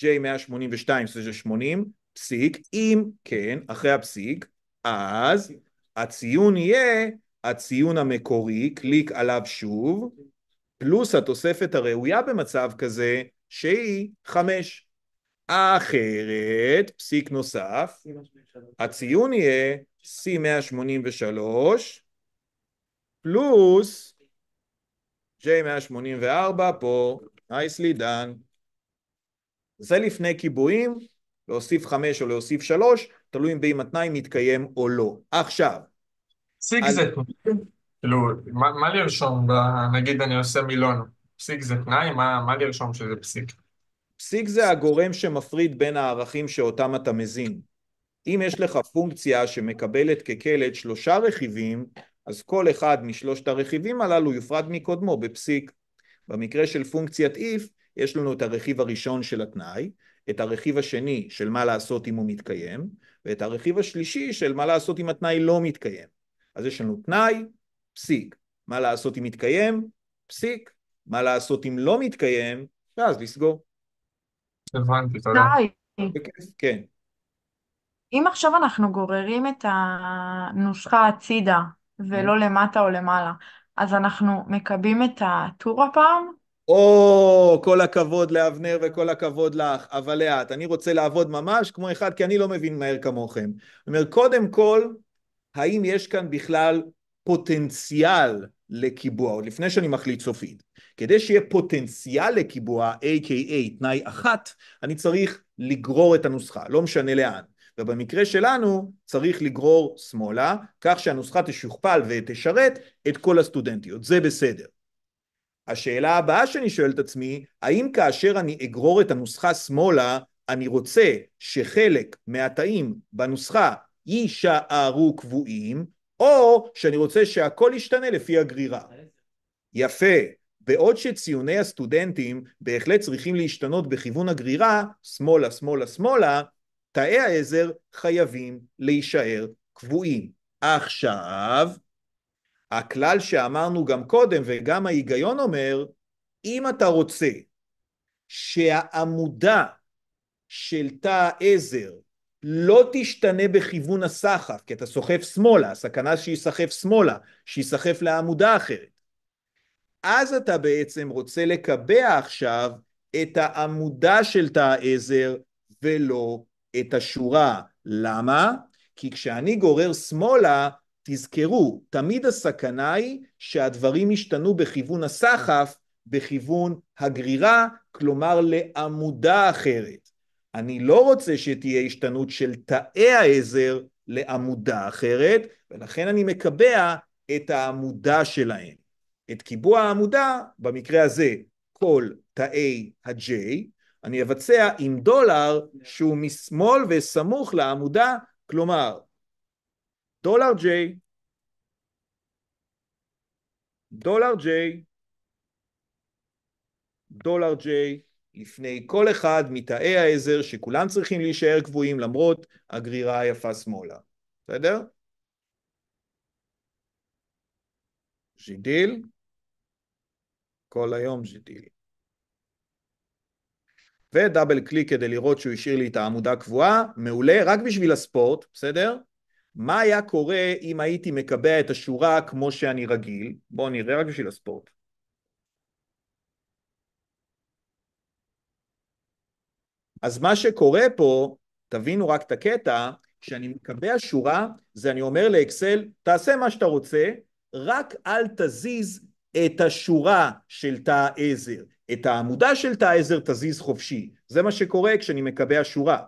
J182, שזה 80, פסיק, אם כן, אחרי הפסיק, אז הציון יהיה הציון המקורי, קליק עליו שוב, פלוס התוספת הראויה במצב כזה, שהיא חמש. אחרת, פסיק נוסף, הציון יהיה C183 פלוס J184 פה, nicely done. זה לפני קיבועים, להוסיף חמש או להוסיף שלוש, תלוי אם התנאי מתקיים או לא. עכשיו, סיגזט, כאילו, מה מה לרשום, נגיד אני עושה מילון, פסיק זה תנאי, מה לרשום שזה פסיק? פסיק זה הגורם שמפריד בין הערכים שאותם אתה מזין. אם יש לך פונקציה שמקבלת כקלט שלושה רכיבים, אז כל אחד משלושת הרכיבים הללו יופרד מקודמו בפסיק. במקרה של פונקציית if, יש לנו את הרכיב הראשון של התנאי, את הרכיב השני של מה לעשות אם הוא מתקיים, ואת הרכיב השלישי של מה לעשות אם התנאי לא מתקיים. אז יש לנו תנאי, פסיק. מה לעשות אם מתקיים? פסיק. מה לעשות אם לא מתקיים? ואז לסגור. הבנתי, תודה. כן. אם עכשיו אנחנו גוררים את הנוסחה הצידה ולא mm. למטה או למעלה, אז אנחנו מקבים את הטור הפעם? או, כל הכבוד לאבנר וכל הכבוד לך, אבל לאט. אני רוצה לעבוד ממש כמו אחד, כי אני לא מבין מהר כמוכם. אני אומר, קודם כל, האם יש כאן בכלל פוטנציאל לקיבוע, עוד לפני שאני מחליט סופית. כדי שיהיה פוטנציאל לקיבוע, a.k.a תנאי אחת, אני צריך לגרור את הנוסחה, לא משנה לאן. ובמקרה שלנו צריך לגרור שמאלה, כך שהנוסחה תשוכפל ותשרת את כל הסטודנטיות, זה בסדר. השאלה הבאה שאני שואל את עצמי, האם כאשר אני אגרור את הנוסחה שמאלה, אני רוצה שחלק מהתאים בנוסחה יישארו קבועים, או שאני רוצה שהכל ישתנה לפי הגרירה. יפה. בעוד שציוני הסטודנטים בהחלט צריכים להשתנות בכיוון הגרירה, שמאלה, שמאלה, שמאלה, תאי העזר חייבים להישאר קבועים. עכשיו, הכלל שאמרנו גם קודם וגם ההיגיון אומר, אם אתה רוצה שהעמודה של תא העזר לא תשתנה בכיוון הסחף, כי אתה סוחף שמאלה, הסכנה שייסחף שמאלה, שייסחף לעמודה אחרת. אז אתה בעצם רוצה לקבע עכשיו את העמודה של תא העזר ולא את השורה. למה? כי כשאני גורר שמאלה, תזכרו, תמיד הסכנה היא שהדברים ישתנו בכיוון הסחף, בכיוון הגרירה, כלומר לעמודה אחרת. אני לא רוצה שתהיה השתנות של תאי העזר לעמודה אחרת, ולכן אני מקבע את העמודה שלהם. את קיבוע העמודה, במקרה הזה כל תאי ה-J, אני אבצע עם דולר שהוא משמאל וסמוך לעמודה, כלומר, דולר J, דולר J, דולר J, לפני כל אחד מתאי העזר שכולם צריכים להישאר קבועים למרות הגרירה היפה שמאלה. בסדר? ז'ידיל, כל היום ז'ידיל. ודאבל קליק כדי לראות שהוא השאיר לי את העמודה קבועה, מעולה, רק בשביל הספורט, בסדר? מה היה קורה אם הייתי מקבע את השורה כמו שאני רגיל? בואו נראה רק בשביל הספורט. אז מה שקורה פה, תבינו רק את הקטע, כשאני מקבע שורה, זה אני אומר לאקסל, תעשה מה שאתה רוצה, רק אל תזיז את השורה של תא העזר. את העמודה של תא העזר תזיז חופשי. זה מה שקורה כשאני מקבע שורה.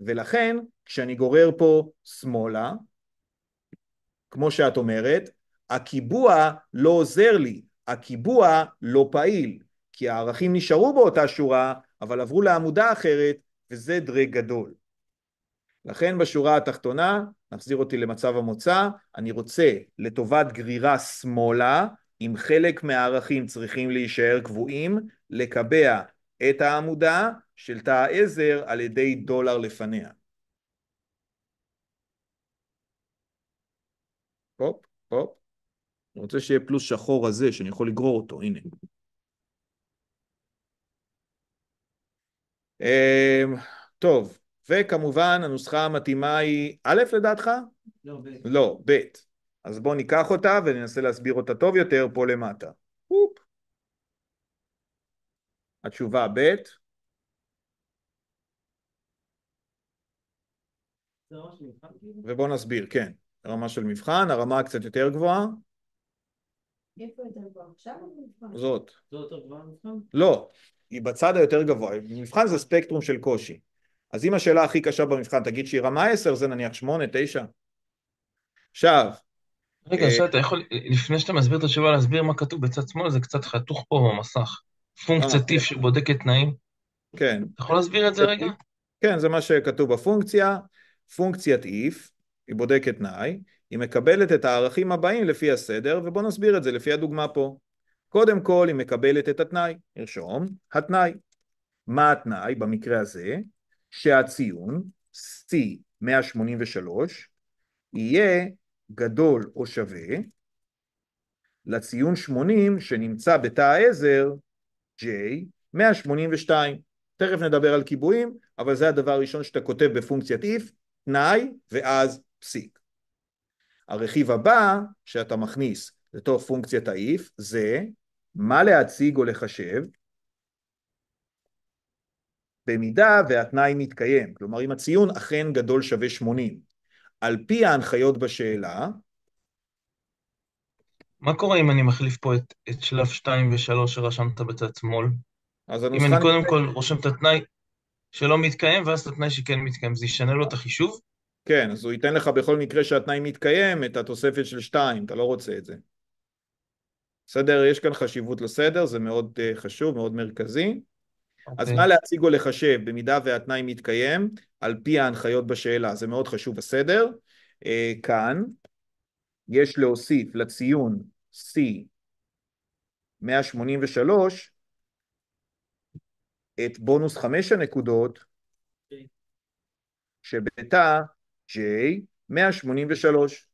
ולכן, כשאני גורר פה שמאלה, כמו שאת אומרת, הקיבוע לא עוזר לי, הקיבוע לא פעיל, כי הערכים נשארו באותה שורה, אבל עברו לעמודה אחרת, וזה דרג גדול. לכן בשורה התחתונה, נחזיר אותי למצב המוצא, אני רוצה לטובת גרירה שמאלה, אם חלק מהערכים צריכים להישאר קבועים, לקבע את העמודה של תא העזר על ידי דולר לפניה. הופ, הופ. אני רוצה שיהיה פלוס שחור הזה שאני יכול לגרור אותו, הנה. אמ, טוב, וכמובן הנוסחה המתאימה היא א' לדעתך? לא, ב'. לא, ב'. אז בואו ניקח אותה וננסה להסביר אותה טוב יותר פה למטה. אופ. התשובה ב'. כאילו? ובואו נסביר, כן. רמה של מבחן, הרמה קצת יותר גבוהה. איפה יותר גבוהה? עכשיו או במבחן? זאת. זו יותר גבוהה במבחן? לא. היא בצד היותר גבוה, מבחן זה ספקטרום של קושי. אז אם השאלה הכי קשה במבחן, תגיד שהיא רמה 10, זה נניח 8, 9. עכשיו... רגע, עכשיו אה, אתה יכול, לפני שאתה מסביר את התשובה, להסביר מה כתוב בצד שמאל, זה קצת חתוך פה במסך. פונקציה אה, טיב כן. שבודקת תנאים. כן. אתה יכול להסביר את זה רגע? כן, זה מה שכתוב בפונקציה. פונקציית if, היא בודקת תנאי, היא מקבלת את הערכים הבאים לפי הסדר, ובואו נסביר את זה לפי הדוגמה פה. קודם כל היא מקבלת את התנאי, נרשום, התנאי. מה התנאי במקרה הזה? שהציון C 183 יהיה גדול או שווה לציון 80 שנמצא בתא העזר J 182. תכף נדבר על קיבועים, אבל זה הדבר הראשון שאתה כותב בפונקציית if, תנאי ואז פסיק. הרכיב הבא שאתה מכניס לתוך פונקציית ה-if זה מה להציג או לחשב, במידה והתנאי מתקיים, כלומר אם הציון אכן גדול שווה 80. על פי ההנחיות בשאלה... מה קורה אם אני מחליף פה את, את שלב 2 ו-3 שרשמת בצד שמאל? אז אם אני קודם כל רושם את התנאי שלא מתקיים, ואז את התנאי שכן מתקיים, זה ישנה לו את החישוב? כן, אז הוא ייתן לך בכל מקרה שהתנאי מתקיים את התוספת של 2, אתה לא רוצה את זה. בסדר? יש כאן חשיבות לסדר, זה מאוד אה, חשוב, מאוד מרכזי. Okay. אז אוקיי. מה להציג או לחשב במידה והתנאי מתקיים על פי ההנחיות בשאלה? זה מאוד חשוב הסדר. אה, כאן יש להוסיף לציון C 183 את בונוס חמש הנקודות אוקיי. שבתא J 183.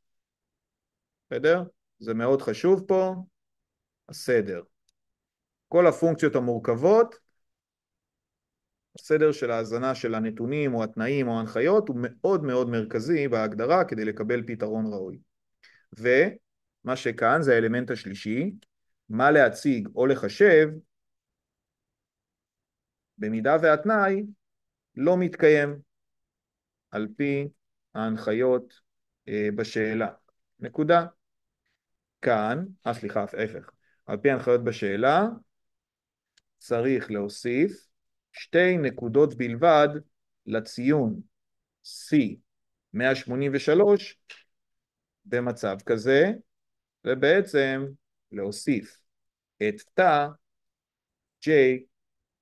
בסדר? זה מאוד חשוב פה. הסדר. כל הפונקציות המורכבות, הסדר של ההזנה של הנתונים או התנאים או ההנחיות הוא מאוד מאוד מרכזי בהגדרה כדי לקבל פתרון ראוי. ומה שכאן זה האלמנט השלישי, מה להציג או לחשב במידה והתנאי לא מתקיים על פי ההנחיות אה, בשאלה. נקודה. כאן, אה סליחה, ההפך. על פי ההנחיות בשאלה, צריך להוסיף שתי נקודות בלבד לציון C 183 במצב כזה, ובעצם להוסיף את תא J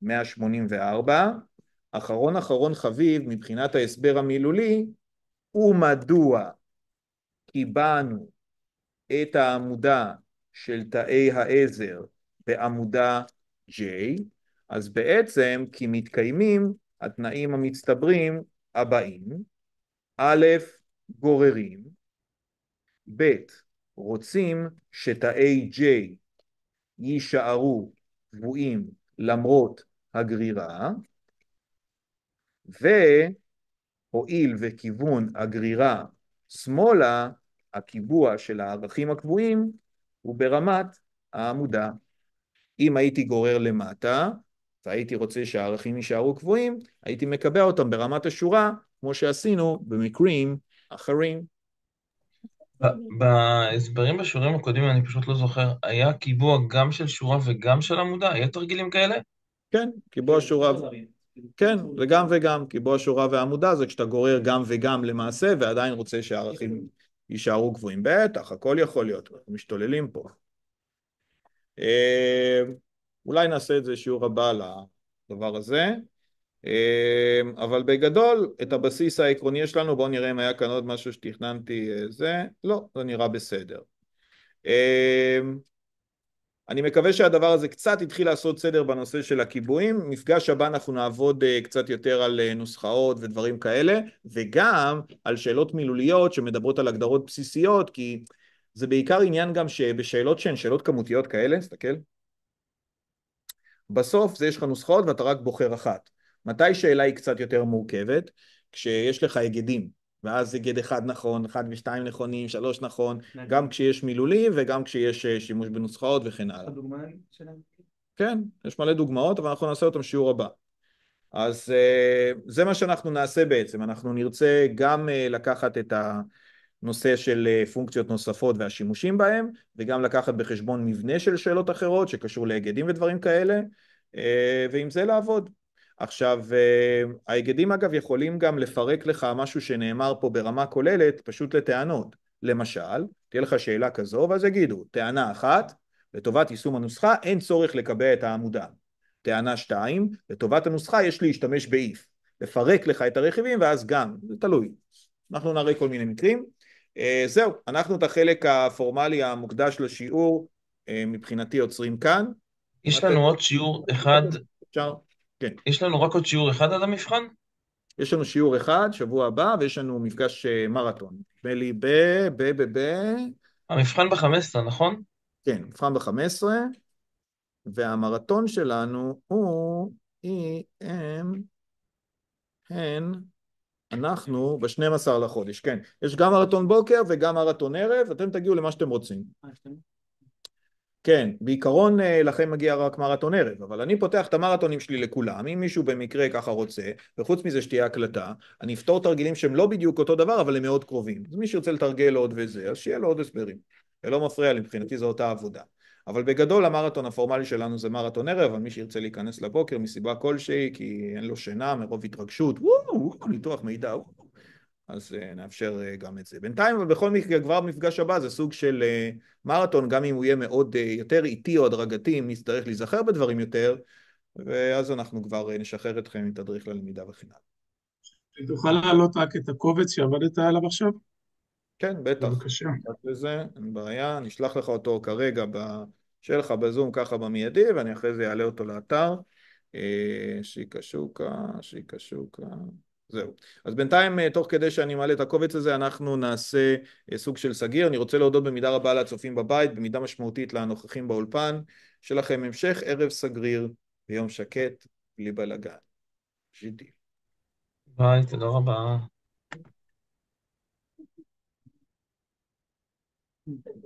184. אחרון אחרון חביב מבחינת ההסבר המילולי, ומדוע קיבענו את העמודה של תאי העזר בעמודה J, אז בעצם כי מתקיימים התנאים המצטברים הבאים, א', גוררים, ב', רוצים שתאי J יישארו קבועים למרות הגרירה, והואיל וכיוון הגרירה שמאלה, הקיבוע של הערכים הקבועים הוא ברמת העמודה. אם הייתי גורר למטה, והייתי רוצה שהערכים יישארו קבועים, הייתי מקבע אותם ברמת השורה, כמו שעשינו במקרים אחרים. בהסברים בשיעורים הקודמים, אני פשוט לא זוכר, היה קיבוע גם של שורה וגם של עמודה? היה תרגילים כאלה? כן, קיבוע כן, שורה. כן. כן, וגם וגם, קיבוע שורה ועמודה זה כשאתה גורר גם וגם למעשה, ועדיין רוצה שהערכים כן. יישארו גבוהים. בטח, הכל יכול להיות, אנחנו משתוללים פה. אמ, אולי נעשה את זה שיעור הבא לדבר הזה, אמ, אבל בגדול, את הבסיס העקרוני יש לנו, בואו נראה אם היה כאן עוד משהו שתכננתי אה, זה, לא, זה נראה בסדר. אמ, אני מקווה שהדבר הזה קצת התחיל לעשות סדר בנושא של הכיבויים, מפגש הבא אנחנו נעבוד אה, קצת יותר על אה, נוסחאות ודברים כאלה, וגם על שאלות מילוליות שמדברות על הגדרות בסיסיות, כי זה בעיקר עניין גם שבשאלות שהן שאלות כמותיות כאלה, תסתכל, בסוף זה יש לך נוסחאות ואתה רק בוחר אחת. מתי שאלה היא קצת יותר מורכבת? כשיש לך היגדים. ואז יגיד אחד נכון, אחד ושתיים נכונים, שלוש נכון, נגיד. נכון. גם כשיש מילולים וגם כשיש אה, שימוש בנוסחאות וכן הלאה. כן, יש מלא דוגמאות, אבל אנחנו נעשה אותם שיעור הבא. אז אה, זה מה שאנחנו נעשה בעצם, אנחנו נרצה גם אה, לקחת את הנושא של פונקציות נוספות והשימושים בהם, וגם לקחת בחשבון מבנה של שאלות אחרות שקשור להיגדים ודברים כאלה, ועם זה לעבוד. עכשיו, אה, ההיגדים אגב יכולים גם לפרק לך משהו שנאמר פה ברמה כוללת, פשוט לטענות. למשל, תהיה לך שאלה כזו, ואז יגידו, טענה אחת, לטובת יישום הנוסחה אין צורך לקבע את העמודה. טענה שתיים, לטובת הנוסחה יש להשתמש ב-if. לפרק לך את הרכיבים ואז גם, זה תלוי. אנחנו נראה כל מיני מקרים. אה, זהו, אנחנו את החלק הפורמלי המוקדש לשיעור, אה, מבחינתי עוצרים כאן. יש לנו עוד שיעור אחד. אפשר. כן. יש לנו רק עוד שיעור אחד על המבחן? יש לנו שיעור אחד, שבוע הבא, ויש לנו מפגש אה, מרתון. בלי ב... ב... ב... ב... המבחן ב-15, נכון? כן, מבחן ב-15, והמרתון שלנו הוא EM, הן, אנחנו ב-12 לחודש, כן. יש גם מרתון בוקר וגם מרתון ערב, אתם תגיעו למה שאתם רוצים. כן, בעיקרון אה, לכם מגיע רק מרתון ערב, אבל אני פותח את המרתונים שלי לכולם, אם מישהו במקרה ככה רוצה, וחוץ מזה שתהיה הקלטה, אני אפתור תרגילים שהם לא בדיוק אותו דבר, אבל הם מאוד קרובים. אז מי שרוצה לתרגל עוד וזה, אז שיהיה לו עוד הסברים. זה לא מפריע לי, מבחינתי זו אותה עבודה. אבל בגדול המרתון הפורמלי שלנו זה מרתון ערב, אבל מי שירצה להיכנס לבוקר מסיבה כלשהי, כי אין לו שינה מרוב התרגשות, וואו ניתוח מידע, וואו, אז uh, נאפשר uh, גם את זה. בינתיים, אבל בכל מקרה, כבר במפגש הבא זה סוג של uh, מרתון, גם אם הוא יהיה מאוד uh, יותר איטי או הדרגתי, אם נצטרך להיזכר בדברים יותר, ואז אנחנו כבר uh, נשחרר אתכם עם תדריך ללמידה וכן הלאה. תוכל להעלות רק את הקובץ שעבדת עליו עכשיו? כן, בטח. בבקשה. רק לזה, אין בעיה, נשלח לך אותו כרגע שלך בזום ככה במיידי, ואני אחרי זה אעלה אותו לאתר. שיקה שוקה, שיקה שוקה. זהו. אז בינתיים, אה, תוך כדי שאני מעלה את הקובץ הזה, אנחנו נעשה אה, סוג של סגיר. אני רוצה להודות במידה רבה לצופים בבית, במידה משמעותית לנוכחים באולפן. שלכם המשך ערב סגריר ויום שקט, בלי בלאגן. ג'ידי. ביי, תודה רבה. Thank you.